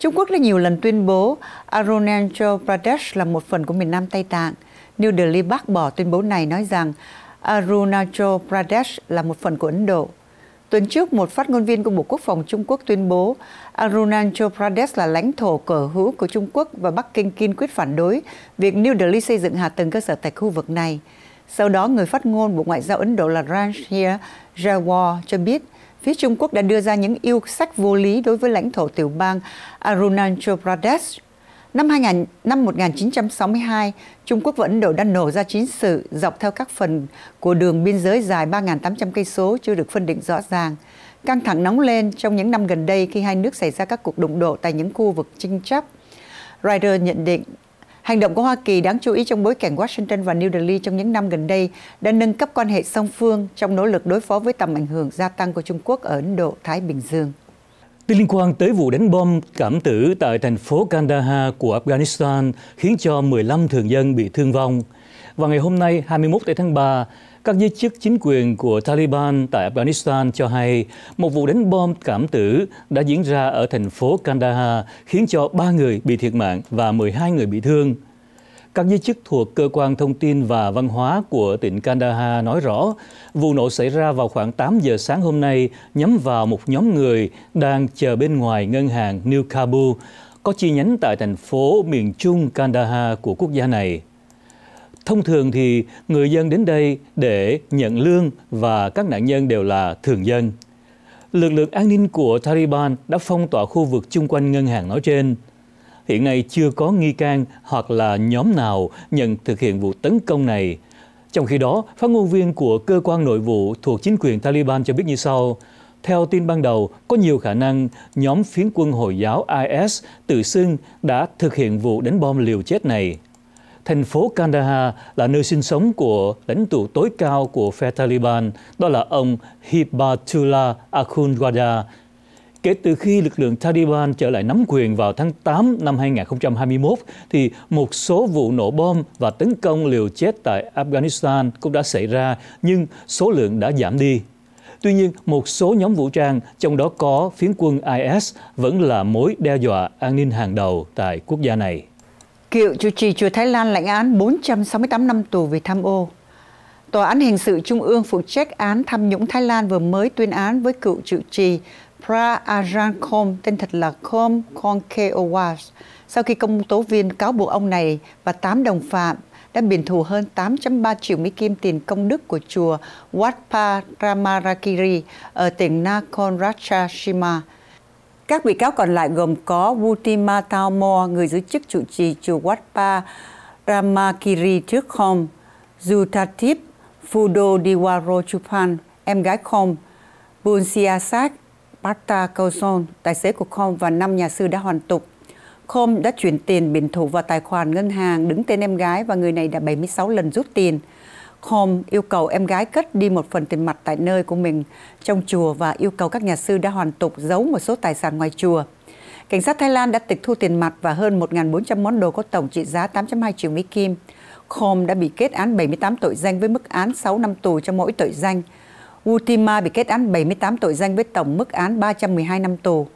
Trung Quốc đã nhiều lần tuyên bố Arunachal Pradesh là một phần của miền Nam Tây Tạng. New Delhi bác bỏ tuyên bố này nói rằng Arunachal Pradesh là một phần của Ấn Độ. Tuần trước, một phát ngôn viên của Bộ Quốc phòng Trung Quốc tuyên bố Arunachal Pradesh là lãnh thổ cờ hữu của Trung Quốc và Bắc Kinh kiên quyết phản đối việc New Delhi xây dựng hạ tầng cơ sở tại khu vực này. Sau đó, người phát ngôn Bộ Ngoại giao Ấn Độ là Ranjir Jawar cho biết – phía Trung Quốc đã đưa ra những yêu sách vô lý đối với lãnh thổ tiểu bang Arunachal Pradesh. Năm, 2000, năm 1962, Trung Quốc và Ấn Độ đã nổ ra chiến sự dọc theo các phần của đường biên giới dài 3.800 cây số chưa được phân định rõ ràng. Căng thẳng nóng lên trong những năm gần đây khi hai nước xảy ra các cuộc đụng độ tại những khu vực tranh chấp. Ryder nhận định Hành động của Hoa Kỳ đáng chú ý trong bối cảnh Washington và New Delhi trong những năm gần đây đã nâng cấp quan hệ song phương trong nỗ lực đối phó với tầm ảnh hưởng gia tăng của Trung Quốc ở Ấn Độ, Thái Bình Dương. Tin liên quan tới vụ đánh bom cảm tử tại thành phố Kandahar của Afghanistan khiến cho 15 thường dân bị thương vong. Và ngày hôm nay 21 tháng 3, các giới chức chính quyền của Taliban tại Afghanistan cho hay một vụ đánh bom cảm tử đã diễn ra ở thành phố Kandahar khiến cho 3 người bị thiệt mạng và 12 người bị thương. Các giới chức thuộc Cơ quan Thông tin và Văn hóa của tỉnh Kandahar nói rõ, vụ nổ xảy ra vào khoảng 8 giờ sáng hôm nay nhắm vào một nhóm người đang chờ bên ngoài ngân hàng New Kabul, có chi nhánh tại thành phố miền trung Kandahar của quốc gia này. Thông thường thì người dân đến đây để nhận lương và các nạn nhân đều là thường dân. Lực lượng an ninh của Taliban đã phong tỏa khu vực chung quanh ngân hàng nói trên. Hiện nay chưa có nghi can hoặc là nhóm nào nhận thực hiện vụ tấn công này. Trong khi đó, phát ngôn viên của cơ quan nội vụ thuộc chính quyền Taliban cho biết như sau. Theo tin ban đầu, có nhiều khả năng nhóm phiến quân Hồi giáo IS tự xưng đã thực hiện vụ đánh bom liều chết này thành phố Kandahar là nơi sinh sống của lãnh tụ tối cao của phe Taliban, đó là ông Hibatullah Akhundwada. Kể từ khi lực lượng Taliban trở lại nắm quyền vào tháng 8 năm 2021, thì một số vụ nổ bom và tấn công liều chết tại Afghanistan cũng đã xảy ra, nhưng số lượng đã giảm đi. Tuy nhiên, một số nhóm vũ trang, trong đó có phiến quân IS, vẫn là mối đe dọa an ninh hàng đầu tại quốc gia này. Cựu chủ trì chùa Thái Lan lãnh án 468 năm tù vì tham ô. Tòa án hình sự Trung ương phụ trách án tham nhũng Thái Lan vừa mới tuyên án với cựu chủ trì Pra Arankom, tên thật là Kom Konkeowas, sau khi công tố viên cáo buộc ông này và 8 đồng phạm đã biển thủ hơn 8.3 triệu Mỹ Kim tiền công đức của chùa Wat Pa Ramarakiri ở tỉnh Nakhon Ratchasima, các bị cáo còn lại gồm có Wutima Talmo, người giữ chức chủ trì chùa Wat Pa Ramakiri trước Khom, Zutatip Fudo Diwaro Chupan, em gái Khom, Bunsiasak Pata Koson, tài xế của Khom và năm nhà sư đã hoàn tục. Khom đã chuyển tiền biển thủ vào tài khoản ngân hàng đứng tên em gái và người này đã 76 lần rút tiền. Holmes yêu cầu em gái cất đi một phần tiền mặt tại nơi của mình trong chùa và yêu cầu các nhà sư đã hoàn tục giấu một số tài sản ngoài chùa. Cảnh sát Thái Lan đã tịch thu tiền mặt và hơn 1.400 món đồ có tổng trị giá 8.2 triệu Mỹ Kim. Khom đã bị kết án 78 tội danh với mức án 6 năm tù cho mỗi tội danh. Utima bị kết án 78 tội danh với tổng mức án 312 năm tù.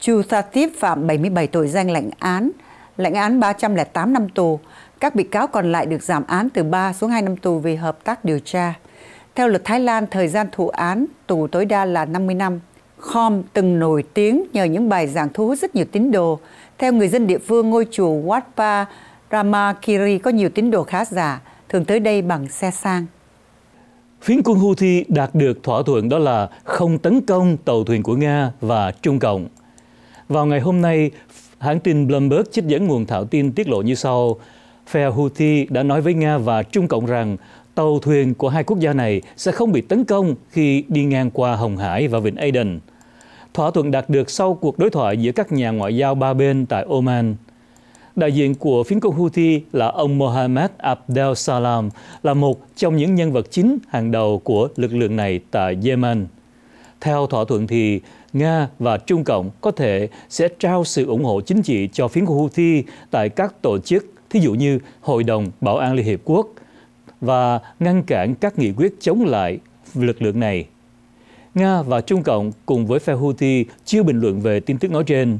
Chu Tha Tiếp phạm 77 tội danh lệnh án, lệnh án 308 năm tù. Các bị cáo còn lại được giảm án từ 3 xuống 2 năm tù vì hợp tác điều tra. Theo luật Thái Lan, thời gian thụ án tù tối đa là 50 năm. Khom từng nổi tiếng nhờ những bài giảng thu hút rất nhiều tín đồ. Theo người dân địa phương, ngôi chùa Wat Pa Ramakiri có nhiều tín đồ khá giả, thường tới đây bằng xe sang. Phiến quân Houthi đạt được thỏa thuận đó là không tấn công tàu thuyền của Nga và Trung Cộng. Vào ngày hôm nay, hãng tin Bloomberg trích dẫn nguồn thảo tin tiết lộ như sau – Phe Houthi đã nói với Nga và Trung Cộng rằng tàu thuyền của hai quốc gia này sẽ không bị tấn công khi đi ngang qua Hồng Hải và Vịnh Aden. Thỏa thuận đạt được sau cuộc đối thoại giữa các nhà ngoại giao ba bên tại Oman. Đại diện của phiến quân Houthi là ông Mohammed Abdel Salam, là một trong những nhân vật chính hàng đầu của lực lượng này tại Yemen. Theo thỏa thuận thì Nga và Trung Cộng có thể sẽ trao sự ủng hộ chính trị cho phiến quân Houthi tại các tổ chức thí dụ như Hội đồng Bảo an Liên Hiệp Quốc và ngăn cản các nghị quyết chống lại lực lượng này. Nga và Trung Cộng cùng với phe Houthi chưa bình luận về tin tức nói trên.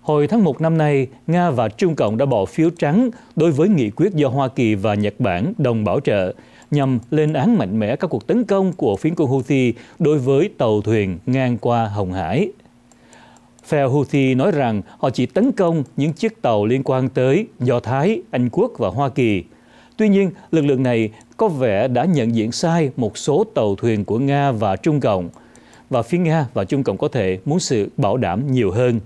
Hồi tháng 1 năm nay, Nga và Trung Cộng đã bỏ phiếu trắng đối với nghị quyết do Hoa Kỳ và Nhật Bản đồng bảo trợ nhằm lên án mạnh mẽ các cuộc tấn công của phiến quân Houthi đối với tàu thuyền ngang qua Hồng Hải. Phe Houthi nói rằng họ chỉ tấn công những chiếc tàu liên quan tới Do Thái, Anh Quốc và Hoa Kỳ. Tuy nhiên, lực lượng này có vẻ đã nhận diện sai một số tàu thuyền của Nga và Trung Cộng, và phía Nga và Trung Cộng có thể muốn sự bảo đảm nhiều hơn.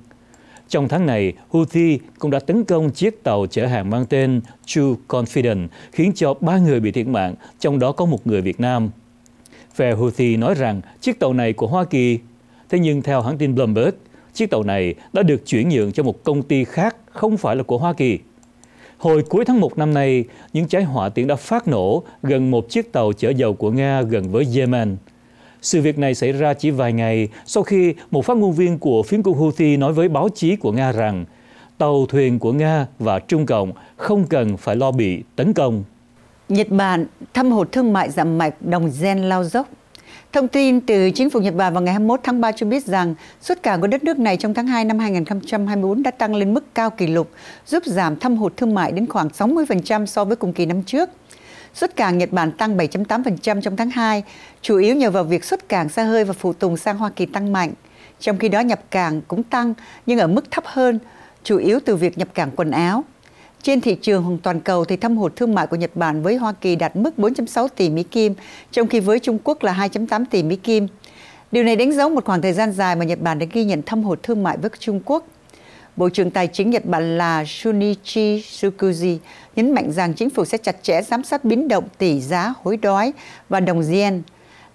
Trong tháng này, Houthi cũng đã tấn công chiếc tàu chở hàng mang tên True Confident, khiến cho ba người bị thiệt mạng, trong đó có một người Việt Nam. Phe Houthi nói rằng chiếc tàu này của Hoa Kỳ. Thế nhưng theo hãng tin Bloomberg, chiếc tàu này đã được chuyển nhượng cho một công ty khác không phải là của Hoa Kỳ. Hồi cuối tháng 1 năm nay, những trái hỏa tiễn đã phát nổ gần một chiếc tàu chở dầu của Nga gần với Yemen. Sự việc này xảy ra chỉ vài ngày sau khi một phát ngôn viên của phiến quân Houthi nói với báo chí của Nga rằng tàu thuyền của Nga và Trung Cộng không cần phải lo bị tấn công. Nhật Bản thăm hụt thương mại giảm mạch đồng gen lao dốc Thông tin từ chính phủ Nhật Bản vào ngày 21 tháng 3 cho biết rằng xuất cảng của đất nước này trong tháng 2 năm 2024 đã tăng lên mức cao kỷ lục, giúp giảm thâm hụt thương mại đến khoảng 60% so với cùng kỳ năm trước. Xuất cảng Nhật Bản tăng 7.8% trong tháng 2, chủ yếu nhờ vào việc xuất cảng xa hơi và phụ tùng sang Hoa Kỳ tăng mạnh. Trong khi đó nhập cảng cũng tăng nhưng ở mức thấp hơn, chủ yếu từ việc nhập cảng quần áo. Trên thị trường toàn cầu thì thâm hụt thương mại của Nhật Bản với Hoa Kỳ đạt mức 4.6 tỷ Mỹ Kim, trong khi với Trung Quốc là 2.8 tỷ Mỹ Kim. Điều này đánh dấu một khoảng thời gian dài mà Nhật Bản đã ghi nhận thâm hụt thương mại với Trung Quốc. Bộ trưởng Tài chính Nhật Bản là Shunichi Tsukuji nhấn mạnh rằng chính phủ sẽ chặt chẽ giám sát biến động tỷ giá hối đoái và đồng yen.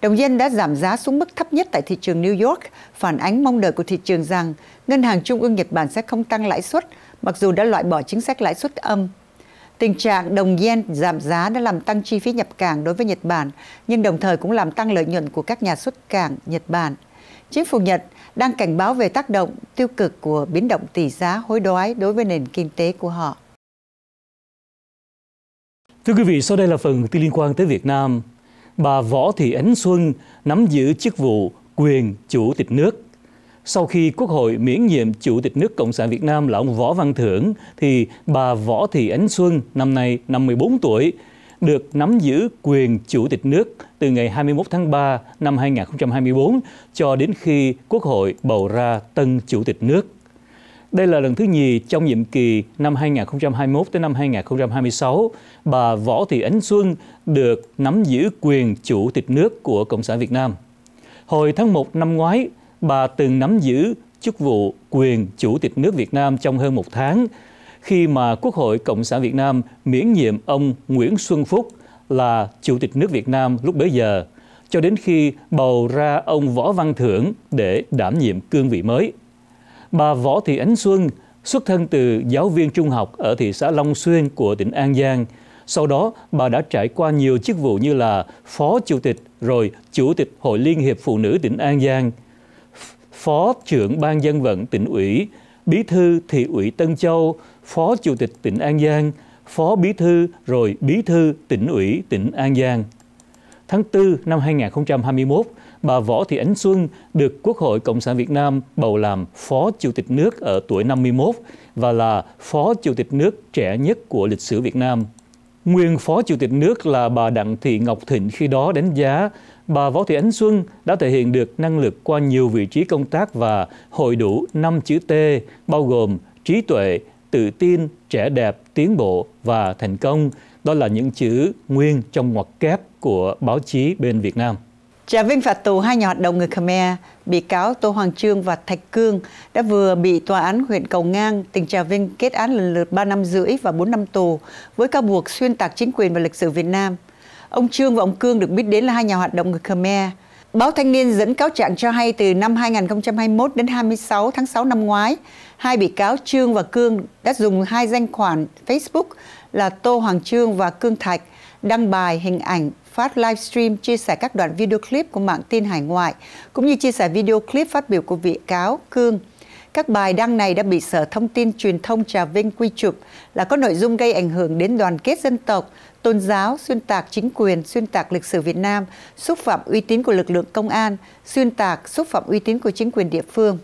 Đồng yen đã giảm giá xuống mức thấp nhất tại thị trường New York, phản ánh mong đợi của thị trường rằng Ngân hàng Trung ương Nhật Bản sẽ không tăng lãi suất mặc dù đã loại bỏ chính sách lãi suất âm. Tình trạng đồng yen giảm giá đã làm tăng chi phí nhập cảng đối với Nhật Bản, nhưng đồng thời cũng làm tăng lợi nhuận của các nhà xuất cảng Nhật Bản. Chính phủ Nhật đang cảnh báo về tác động tiêu cực của biến động tỷ giá hối đoái đối với nền kinh tế của họ. Thưa quý vị, sau đây là phần tin liên quan tới Việt Nam. Bà Võ Thị Ánh Xuân nắm giữ chức vụ quyền chủ tịch nước sau khi Quốc hội miễn nhiệm Chủ tịch nước Cộng sản Việt Nam là ông Võ Văn Thưởng, thì bà Võ Thị Ánh Xuân, năm nay 54 tuổi, được nắm giữ quyền Chủ tịch nước từ ngày 21 tháng 3 năm 2024 cho đến khi Quốc hội bầu ra tân Chủ tịch nước. Đây là lần thứ nhì trong nhiệm kỳ năm 2021 tới năm 2026, bà Võ Thị Ánh Xuân được nắm giữ quyền Chủ tịch nước của Cộng sản Việt Nam. Hồi tháng 1 năm ngoái, bà từng nắm giữ chức vụ quyền chủ tịch nước Việt Nam trong hơn một tháng khi mà Quốc hội Cộng sản Việt Nam miễn nhiệm ông Nguyễn Xuân Phúc là chủ tịch nước Việt Nam lúc bấy giờ cho đến khi bầu ra ông Võ Văn Thưởng để đảm nhiệm cương vị mới. Bà Võ Thị Ánh Xuân xuất thân từ giáo viên trung học ở thị xã Long Xuyên của tỉnh An Giang. Sau đó, bà đã trải qua nhiều chức vụ như là Phó Chủ tịch rồi Chủ tịch Hội Liên hiệp Phụ nữ tỉnh An Giang – Phó trưởng Ban dân vận tỉnh ủy, Bí thư Thị ủy Tân Châu, Phó Chủ tịch tỉnh An Giang, Phó Bí thư rồi Bí thư tỉnh ủy tỉnh An Giang. Tháng 4 năm 2021, bà Võ Thị Ánh Xuân được Quốc hội Cộng sản Việt Nam bầu làm Phó Chủ tịch nước ở tuổi 51 và là Phó Chủ tịch nước trẻ nhất của lịch sử Việt Nam. Nguyên Phó Chủ tịch nước là bà Đặng Thị Ngọc Thịnh khi đó đánh giá bà Võ Thị Ánh Xuân đã thể hiện được năng lực qua nhiều vị trí công tác và hội đủ 5 chữ T, bao gồm trí tuệ, tự tin, trẻ đẹp, tiến bộ và thành công. Đó là những chữ nguyên trong ngoặc kép của báo chí bên Việt Nam. Trà Vinh phạt tù hai nhà hoạt động người Khmer, bị cáo Tô Hoàng Trương và Thạch Cương đã vừa bị tòa án huyện Cầu Ngang, tỉnh Trà Vinh kết án lần lượt 3 năm rưỡi và 4 năm tù với cáo buộc xuyên tạc chính quyền và lịch sử Việt Nam – Ông Trương và ông Cương được biết đến là hai nhà hoạt động người Khmer. Báo Thanh niên dẫn cáo trạng cho hay từ năm 2021 đến 26 tháng 6 năm ngoái, hai bị cáo Trương và Cương đã dùng hai danh khoản Facebook là Tô Hoàng Trương và Cương Thạch đăng bài hình ảnh phát livestream chia sẻ các đoạn video clip của mạng tin hải ngoại cũng như chia sẻ video clip phát biểu của bị cáo Cương. Các bài đăng này đã bị Sở Thông tin Truyền thông Trà Vinh quy chụp là có nội dung gây ảnh hưởng đến đoàn kết dân tộc, tôn giáo, xuyên tạc chính quyền, xuyên tạc lịch sử Việt Nam, xúc phạm uy tín của lực lượng công an, xuyên tạc, xúc phạm uy tín của chính quyền địa phương.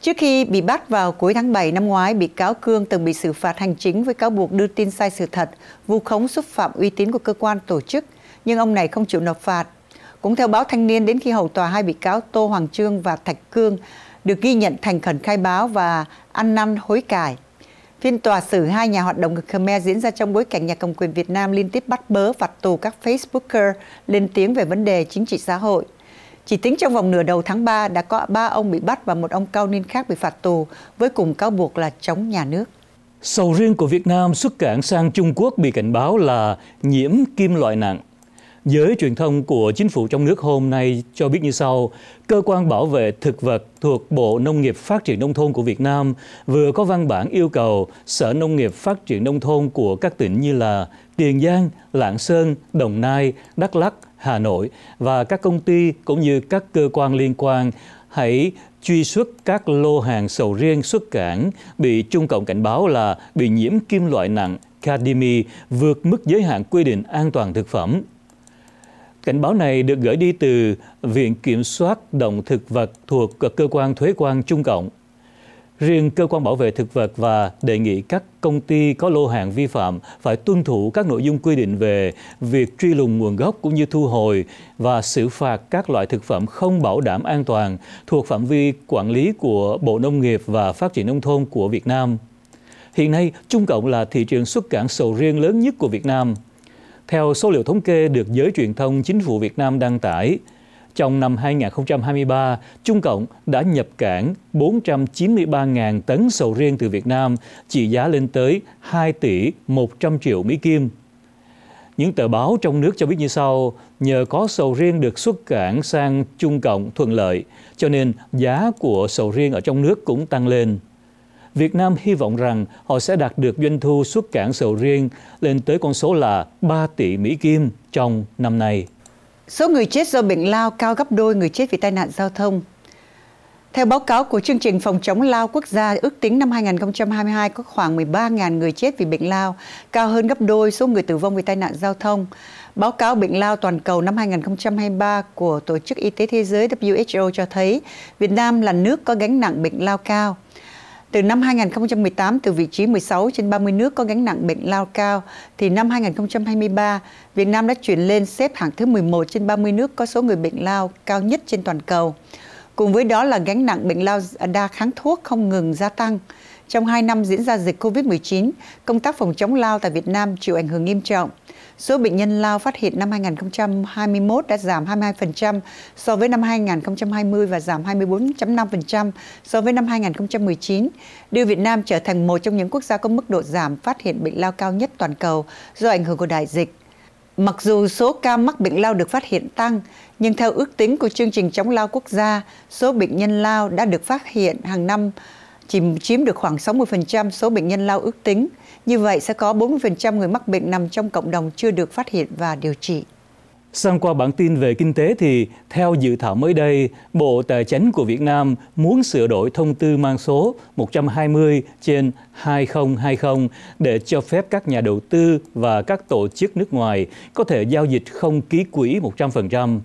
Trước khi bị bắt vào cuối tháng 7 năm ngoái, bị cáo Cương từng bị xử phạt hành chính với cáo buộc đưa tin sai sự thật, vu khống xúc phạm uy tín của cơ quan tổ chức, nhưng ông này không chịu nộp phạt. Cũng theo báo Thanh niên, đến khi hầu tòa hai bị cáo Tô Hoàng Trương và Thạch Cương được ghi nhận thành khẩn khai báo và ăn năn hối cải. Phiên tòa xử hai nhà hoạt động Khmer diễn ra trong bối cảnh nhà cầm quyền Việt Nam liên tiếp bắt bớ phạt tù các Facebooker lên tiếng về vấn đề chính trị xã hội. Chỉ tính trong vòng nửa đầu tháng 3 đã có ba ông bị bắt và một ông cao niên khác bị phạt tù với cùng cáo buộc là chống nhà nước. Sầu riêng của Việt Nam xuất cảng sang Trung Quốc bị cảnh báo là nhiễm kim loại nặng. Giới truyền thông của chính phủ trong nước hôm nay cho biết như sau, Cơ quan Bảo vệ Thực vật thuộc Bộ Nông nghiệp Phát triển Nông thôn của Việt Nam vừa có văn bản yêu cầu Sở Nông nghiệp Phát triển Nông thôn của các tỉnh như là Tiền Giang, Lạng Sơn, Đồng Nai, Đắk Lắk, Hà Nội và các công ty cũng như các cơ quan liên quan hãy truy xuất các lô hàng sầu riêng xuất cảng bị Trung Cộng cảnh báo là bị nhiễm kim loại nặng cadmi vượt mức giới hạn quy định an toàn thực phẩm Cảnh báo này được gửi đi từ Viện Kiểm soát Động Thực vật thuộc Cơ quan Thuế quan Trung Cộng. Riêng Cơ quan Bảo vệ Thực vật và đề nghị các công ty có lô hàng vi phạm phải tuân thủ các nội dung quy định về việc truy lùng nguồn gốc cũng như thu hồi và xử phạt các loại thực phẩm không bảo đảm an toàn thuộc phạm vi quản lý của Bộ Nông nghiệp và Phát triển Nông thôn của Việt Nam. Hiện nay, Trung Cộng là thị trường xuất cảng sầu riêng lớn nhất của Việt Nam – theo số liệu thống kê được giới truyền thông chính phủ Việt Nam đăng tải, trong năm 2023, Trung Cộng đã nhập cảng 493.000 tấn sầu riêng từ Việt Nam, trị giá lên tới 2 tỷ 100 triệu Mỹ Kim. Những tờ báo trong nước cho biết như sau, nhờ có sầu riêng được xuất cảng sang Trung Cộng thuận lợi, cho nên giá của sầu riêng ở trong nước cũng tăng lên. Việt Nam hy vọng rằng họ sẽ đạt được doanh thu xuất cảng sầu riêng lên tới con số là 3 tỷ Mỹ Kim trong năm nay. Số người chết do bệnh lao cao gấp đôi người chết vì tai nạn giao thông. Theo báo cáo của chương trình phòng chống lao quốc gia, ước tính năm 2022 có khoảng 13.000 người chết vì bệnh lao, cao hơn gấp đôi số người tử vong vì tai nạn giao thông. Báo cáo bệnh lao toàn cầu năm 2023 của Tổ chức Y tế Thế giới WHO cho thấy Việt Nam là nước có gánh nặng bệnh lao cao. Từ năm 2018, từ vị trí 16 trên 30 nước có gánh nặng bệnh lao cao, thì năm 2023, Việt Nam đã chuyển lên xếp hạng thứ 11 trên 30 nước có số người bệnh lao cao nhất trên toàn cầu. Cùng với đó là gánh nặng bệnh lao đa kháng thuốc không ngừng gia tăng. Trong 2 năm diễn ra dịch COVID-19, công tác phòng chống lao tại Việt Nam chịu ảnh hưởng nghiêm trọng. Số bệnh nhân lao phát hiện năm 2021 đã giảm 22% so với năm 2020 và giảm 24.5% so với năm 2019, đưa Việt Nam trở thành một trong những quốc gia có mức độ giảm phát hiện bệnh lao cao nhất toàn cầu do ảnh hưởng của đại dịch. Mặc dù số ca mắc bệnh lao được phát hiện tăng, nhưng theo ước tính của chương trình chống lao quốc gia, số bệnh nhân lao đã được phát hiện hàng năm chỉ chiếm được khoảng 60% số bệnh nhân lao ước tính, như vậy sẽ có 40% người mắc bệnh nằm trong cộng đồng chưa được phát hiện và điều trị. Sang qua bản tin về kinh tế thì, theo dự thảo mới đây, Bộ Tài chính của Việt Nam muốn sửa đổi thông tư mang số 120 trên 2020 để cho phép các nhà đầu tư và các tổ chức nước ngoài có thể giao dịch không ký quỹ 100%.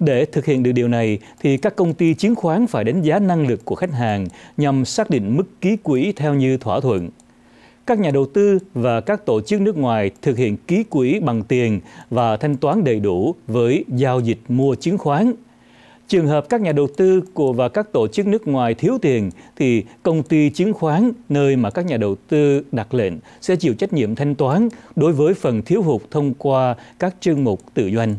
Để thực hiện được điều này thì các công ty chứng khoán phải đánh giá năng lực của khách hàng nhằm xác định mức ký quỹ theo như thỏa thuận các nhà đầu tư và các tổ chức nước ngoài thực hiện ký quỹ bằng tiền và thanh toán đầy đủ với giao dịch mua chứng khoán. Trường hợp các nhà đầu tư của và các tổ chức nước ngoài thiếu tiền thì công ty chứng khoán nơi mà các nhà đầu tư đặt lệnh sẽ chịu trách nhiệm thanh toán đối với phần thiếu hụt thông qua các chương mục tự doanh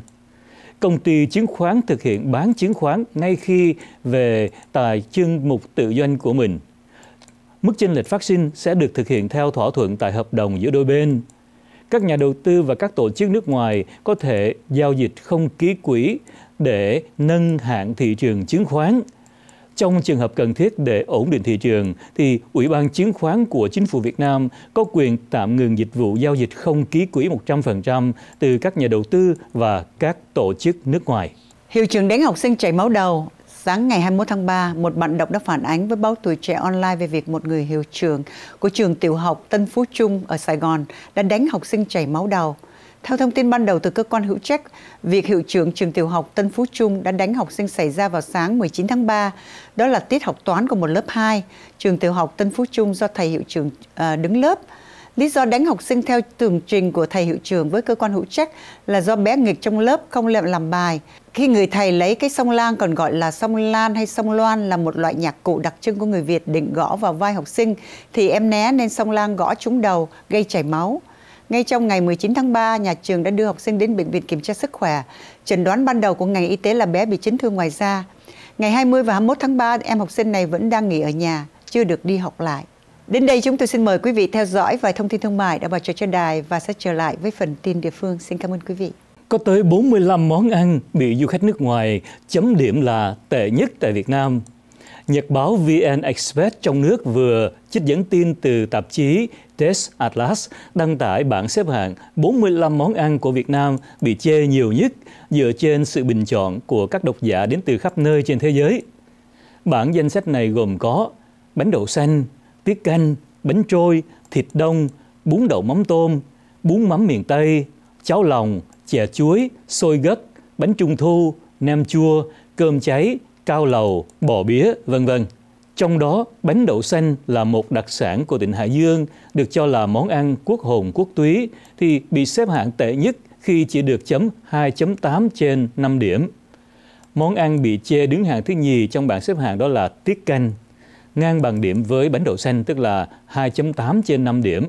công ty chứng khoán thực hiện bán chứng khoán ngay khi về tài chương mục tự doanh của mình mức chênh lệch phát sinh sẽ được thực hiện theo thỏa thuận tại hợp đồng giữa đôi bên. Các nhà đầu tư và các tổ chức nước ngoài có thể giao dịch không ký quỹ để nâng hạng thị trường chứng khoán. Trong trường hợp cần thiết để ổn định thị trường, thì Ủy ban chứng khoán của chính phủ Việt Nam có quyền tạm ngừng dịch vụ giao dịch không ký quỹ 100% từ các nhà đầu tư và các tổ chức nước ngoài. Hiệu trường đánh học sinh chảy máu đầu, Sáng ngày 21 tháng 3, một bạn đọc đã phản ánh với báo Tuổi Trẻ Online về việc một người hiệu trưởng của trường tiểu học Tân Phú Trung ở Sài Gòn đã đánh học sinh chảy máu đầu. Theo thông tin ban đầu từ cơ quan hữu trách, việc hiệu trưởng trường tiểu học Tân Phú Trung đã đánh học sinh xảy ra vào sáng 19 tháng 3. Đó là tiết học toán của một lớp 2, trường tiểu học Tân Phú Trung do thầy hiệu trưởng à, đứng lớp. Lý do đánh học sinh theo tường trình của thầy hiệu trưởng với cơ quan hữu trách là do bé nghịch trong lớp không làm làm bài. Khi người thầy lấy cái song lan còn gọi là song lan hay song loan là một loại nhạc cụ đặc trưng của người Việt định gõ vào vai học sinh thì em né nên song lan gõ trúng đầu gây chảy máu. Ngay trong ngày 19 tháng 3, nhà trường đã đưa học sinh đến bệnh viện kiểm tra sức khỏe. Chẩn đoán ban đầu của ngành y tế là bé bị chấn thương ngoài da. Ngày 20 và 21 tháng 3, em học sinh này vẫn đang nghỉ ở nhà, chưa được đi học lại. Đến đây chúng tôi xin mời quý vị theo dõi vài thông tin thương mại đã vào trò trên đài và sẽ trở lại với phần tin địa phương. Xin cảm ơn quý vị. Có tới 45 món ăn bị du khách nước ngoài chấm điểm là tệ nhất tại Việt Nam. Nhật báo VN Express trong nước vừa trích dẫn tin từ tạp chí Test Atlas đăng tải bảng xếp hạng 45 món ăn của Việt Nam bị chê nhiều nhất dựa trên sự bình chọn của các độc giả đến từ khắp nơi trên thế giới. Bản danh sách này gồm có bánh đậu xanh, tiết canh, bánh trôi, thịt đông, bún đậu mắm tôm, bún mắm miền Tây, cháo lòng, chè chuối, xôi gấc, bánh trung thu, nem chua, cơm cháy, cao lầu, bò bía, vân vân. Trong đó, bánh đậu xanh là một đặc sản của tỉnh Hải Dương, được cho là món ăn quốc hồn quốc túy, thì bị xếp hạng tệ nhất khi chỉ được chấm 2.8 trên 5 điểm. Món ăn bị chê đứng hạng thứ nhì trong bảng xếp hạng đó là tiết canh ngang bằng điểm với bánh đậu xanh tức là 2.8 trên 5 điểm.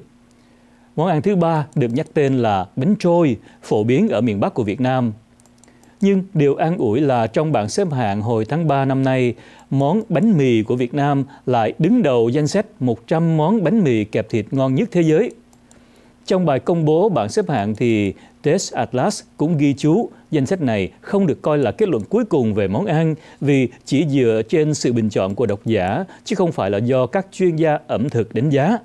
Món ăn thứ ba được nhắc tên là bánh trôi, phổ biến ở miền Bắc của Việt Nam. Nhưng điều an ủi là trong bảng xếp hạng hồi tháng 3 năm nay, món bánh mì của Việt Nam lại đứng đầu danh sách 100 món bánh mì kẹp thịt ngon nhất thế giới. Trong bài công bố bảng xếp hạng thì Test Atlas cũng ghi chú danh sách này không được coi là kết luận cuối cùng về món ăn vì chỉ dựa trên sự bình chọn của độc giả chứ không phải là do các chuyên gia ẩm thực đánh giá.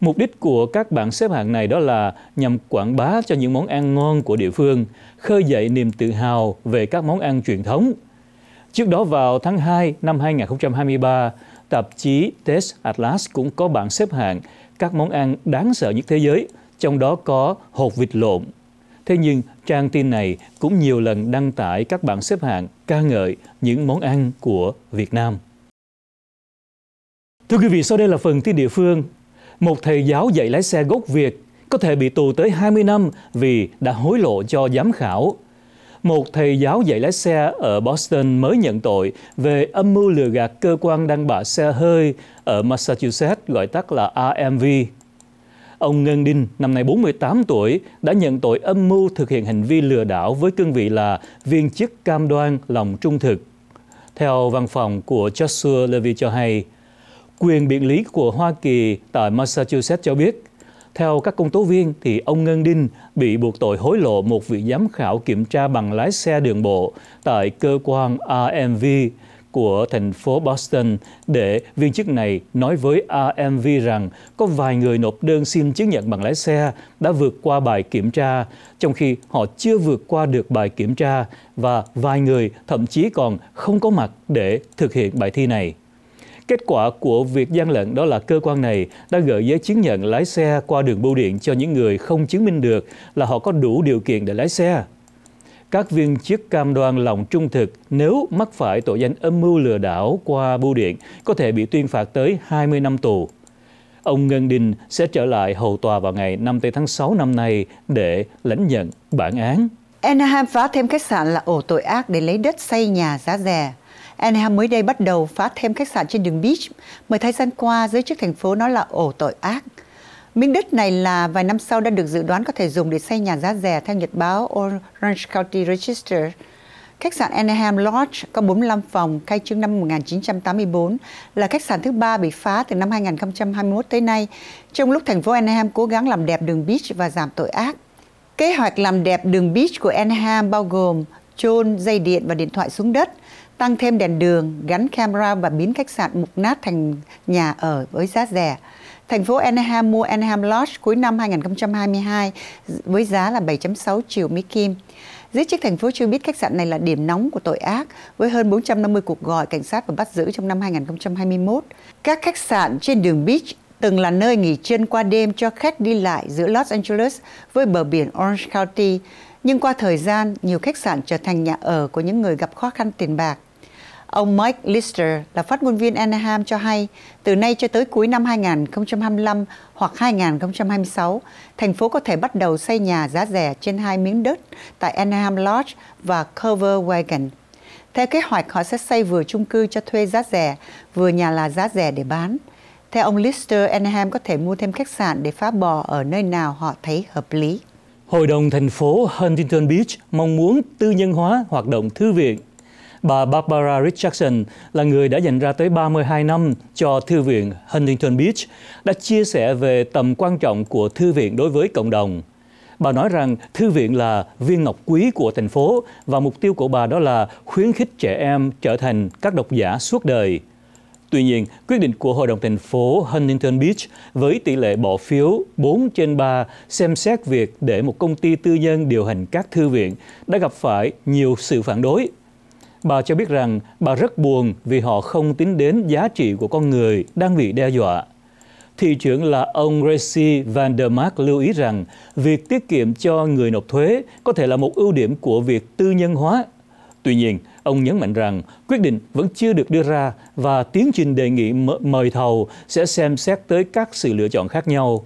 Mục đích của các bảng xếp hạng này đó là nhằm quảng bá cho những món ăn ngon của địa phương, khơi dậy niềm tự hào về các món ăn truyền thống. Trước đó vào tháng 2 năm 2023, tạp chí Test Atlas cũng có bảng xếp hạng các món ăn đáng sợ nhất thế giới, trong đó có hột vịt lộn Thế nhưng, trang tin này cũng nhiều lần đăng tải các bảng xếp hạng ca ngợi những món ăn của Việt Nam. Thưa quý vị, sau đây là phần tin địa phương. Một thầy giáo dạy lái xe gốc Việt có thể bị tù tới 20 năm vì đã hối lộ cho giám khảo. Một thầy giáo dạy lái xe ở Boston mới nhận tội về âm mưu lừa gạt cơ quan đăng bạ xe hơi ở Massachusetts gọi tắt là AMV. Ông Ngân Đinh, năm nay 48 tuổi, đã nhận tội âm mưu thực hiện hành vi lừa đảo với cương vị là viên chức cam đoan lòng trung thực. Theo văn phòng của Joshua Levy cho hay, quyền biện lý của Hoa Kỳ tại Massachusetts cho biết, theo các công tố viên, thì ông Ngân Đinh bị buộc tội hối lộ một vị giám khảo kiểm tra bằng lái xe đường bộ tại cơ quan RMV của thành phố Boston để viên chức này nói với AMV rằng có vài người nộp đơn xin chứng nhận bằng lái xe đã vượt qua bài kiểm tra, trong khi họ chưa vượt qua được bài kiểm tra và vài người thậm chí còn không có mặt để thực hiện bài thi này. Kết quả của việc gian lận đó là cơ quan này đã gửi giấy chứng nhận lái xe qua đường bưu điện cho những người không chứng minh được là họ có đủ điều kiện để lái xe các viên chức cam đoan lòng trung thực nếu mắc phải tội danh âm mưu lừa đảo qua bưu điện có thể bị tuyên phạt tới 20 năm tù. Ông Ngân Đình sẽ trở lại hầu tòa vào ngày 5 tháng 6 năm nay để lãnh nhận bản án. Anaheim phá thêm khách sạn là ổ tội ác để lấy đất xây nhà giá rẻ. Anaheim mới đây bắt đầu phá thêm khách sạn trên đường Beach. mới thời gian qua, giới chức thành phố nói là ổ tội ác. Miếng đất này là vài năm sau đã được dự đoán có thể dùng để xây nhà giá rẻ theo nhật báo Orange County Register. Khách sạn Anaheim Lodge có 45 phòng, khai trương năm 1984, là khách sạn thứ ba bị phá từ năm 2021 tới nay, trong lúc thành phố Anaheim cố gắng làm đẹp đường beach và giảm tội ác. Kế hoạch làm đẹp đường beach của Anaheim bao gồm chôn dây điện và điện thoại xuống đất, tăng thêm đèn đường, gắn camera và biến khách sạn mục nát thành nhà ở với giá rẻ. Thành phố Anaheim mua Anaheim Lodge cuối năm 2022 với giá là 7.6 triệu Mỹ Kim. Giới chức thành phố cho biết khách sạn này là điểm nóng của tội ác với hơn 450 cuộc gọi cảnh sát và bắt giữ trong năm 2021. Các khách sạn trên đường Beach từng là nơi nghỉ chân qua đêm cho khách đi lại giữa Los Angeles với bờ biển Orange County. Nhưng qua thời gian, nhiều khách sạn trở thành nhà ở của những người gặp khó khăn tiền bạc. Ông Mike Lister là phát ngôn viên Anaheim cho hay, từ nay cho tới cuối năm 2025 hoặc 2026, thành phố có thể bắt đầu xây nhà giá rẻ trên hai miếng đất tại Anaheim Lodge và Cover Wagon. Theo kế hoạch, họ sẽ xây vừa chung cư cho thuê giá rẻ, vừa nhà là giá rẻ để bán. Theo ông Lister, Anaheim có thể mua thêm khách sạn để phá bỏ ở nơi nào họ thấy hợp lý. Hội đồng thành phố Huntington Beach mong muốn tư nhân hóa hoạt động thư viện Bà Barbara Richardson là người đã dành ra tới 32 năm cho Thư viện Huntington Beach, đã chia sẻ về tầm quan trọng của Thư viện đối với cộng đồng. Bà nói rằng thư viện là viên ngọc quý của thành phố và mục tiêu của bà đó là khuyến khích trẻ em trở thành các độc giả suốt đời. Tuy nhiên, quyết định của Hội đồng thành phố Huntington Beach với tỷ lệ bỏ phiếu 4 trên 3 xem xét việc để một công ty tư nhân điều hành các thư viện đã gặp phải nhiều sự phản đối. Bà cho biết rằng bà rất buồn vì họ không tính đến giá trị của con người đang bị đe dọa. Thị trưởng là ông Gracie Van der Mark lưu ý rằng việc tiết kiệm cho người nộp thuế có thể là một ưu điểm của việc tư nhân hóa. Tuy nhiên, ông nhấn mạnh rằng quyết định vẫn chưa được đưa ra và tiến trình đề nghị mời thầu sẽ xem xét tới các sự lựa chọn khác nhau.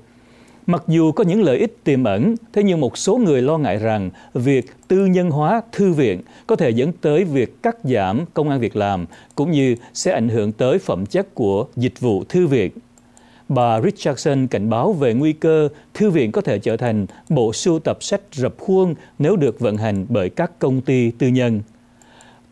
Mặc dù có những lợi ích tiềm ẩn, thế nhưng một số người lo ngại rằng việc tư nhân hóa thư viện có thể dẫn tới việc cắt giảm công an việc làm, cũng như sẽ ảnh hưởng tới phẩm chất của dịch vụ thư viện. Bà Richardson cảnh báo về nguy cơ thư viện có thể trở thành bộ sưu tập sách rập khuôn nếu được vận hành bởi các công ty tư nhân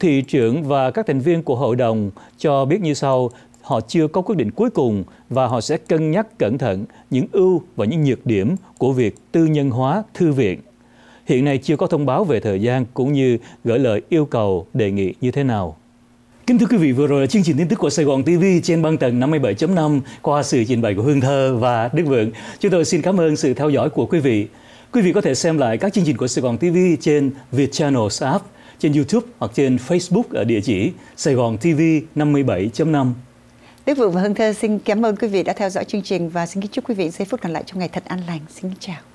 thị trưởng và các thành viên của hội đồng cho biết như sau họ chưa có quyết định cuối cùng và họ sẽ cân nhắc cẩn thận những ưu và những nhược điểm của việc tư nhân hóa thư viện. Hiện nay chưa có thông báo về thời gian cũng như gửi lời yêu cầu đề nghị như thế nào. Kính thưa quý vị, vừa rồi là chương trình tin tức của Sài Gòn TV trên băng tầng 57.5 qua sự trình bày của Hương Thơ và Đức Vượng. Chúng tôi xin cảm ơn sự theo dõi của quý vị. Quý vị có thể xem lại các chương trình của Sài Gòn TV trên Việt channel app, trên YouTube hoặc trên Facebook ở địa chỉ Sài Gòn TV 57.5. Đức Vượng và Hưng Thơ xin cảm ơn quý vị đã theo dõi chương trình và xin kính chúc quý vị giây phút còn lại trong ngày thật an lành. Xin chào.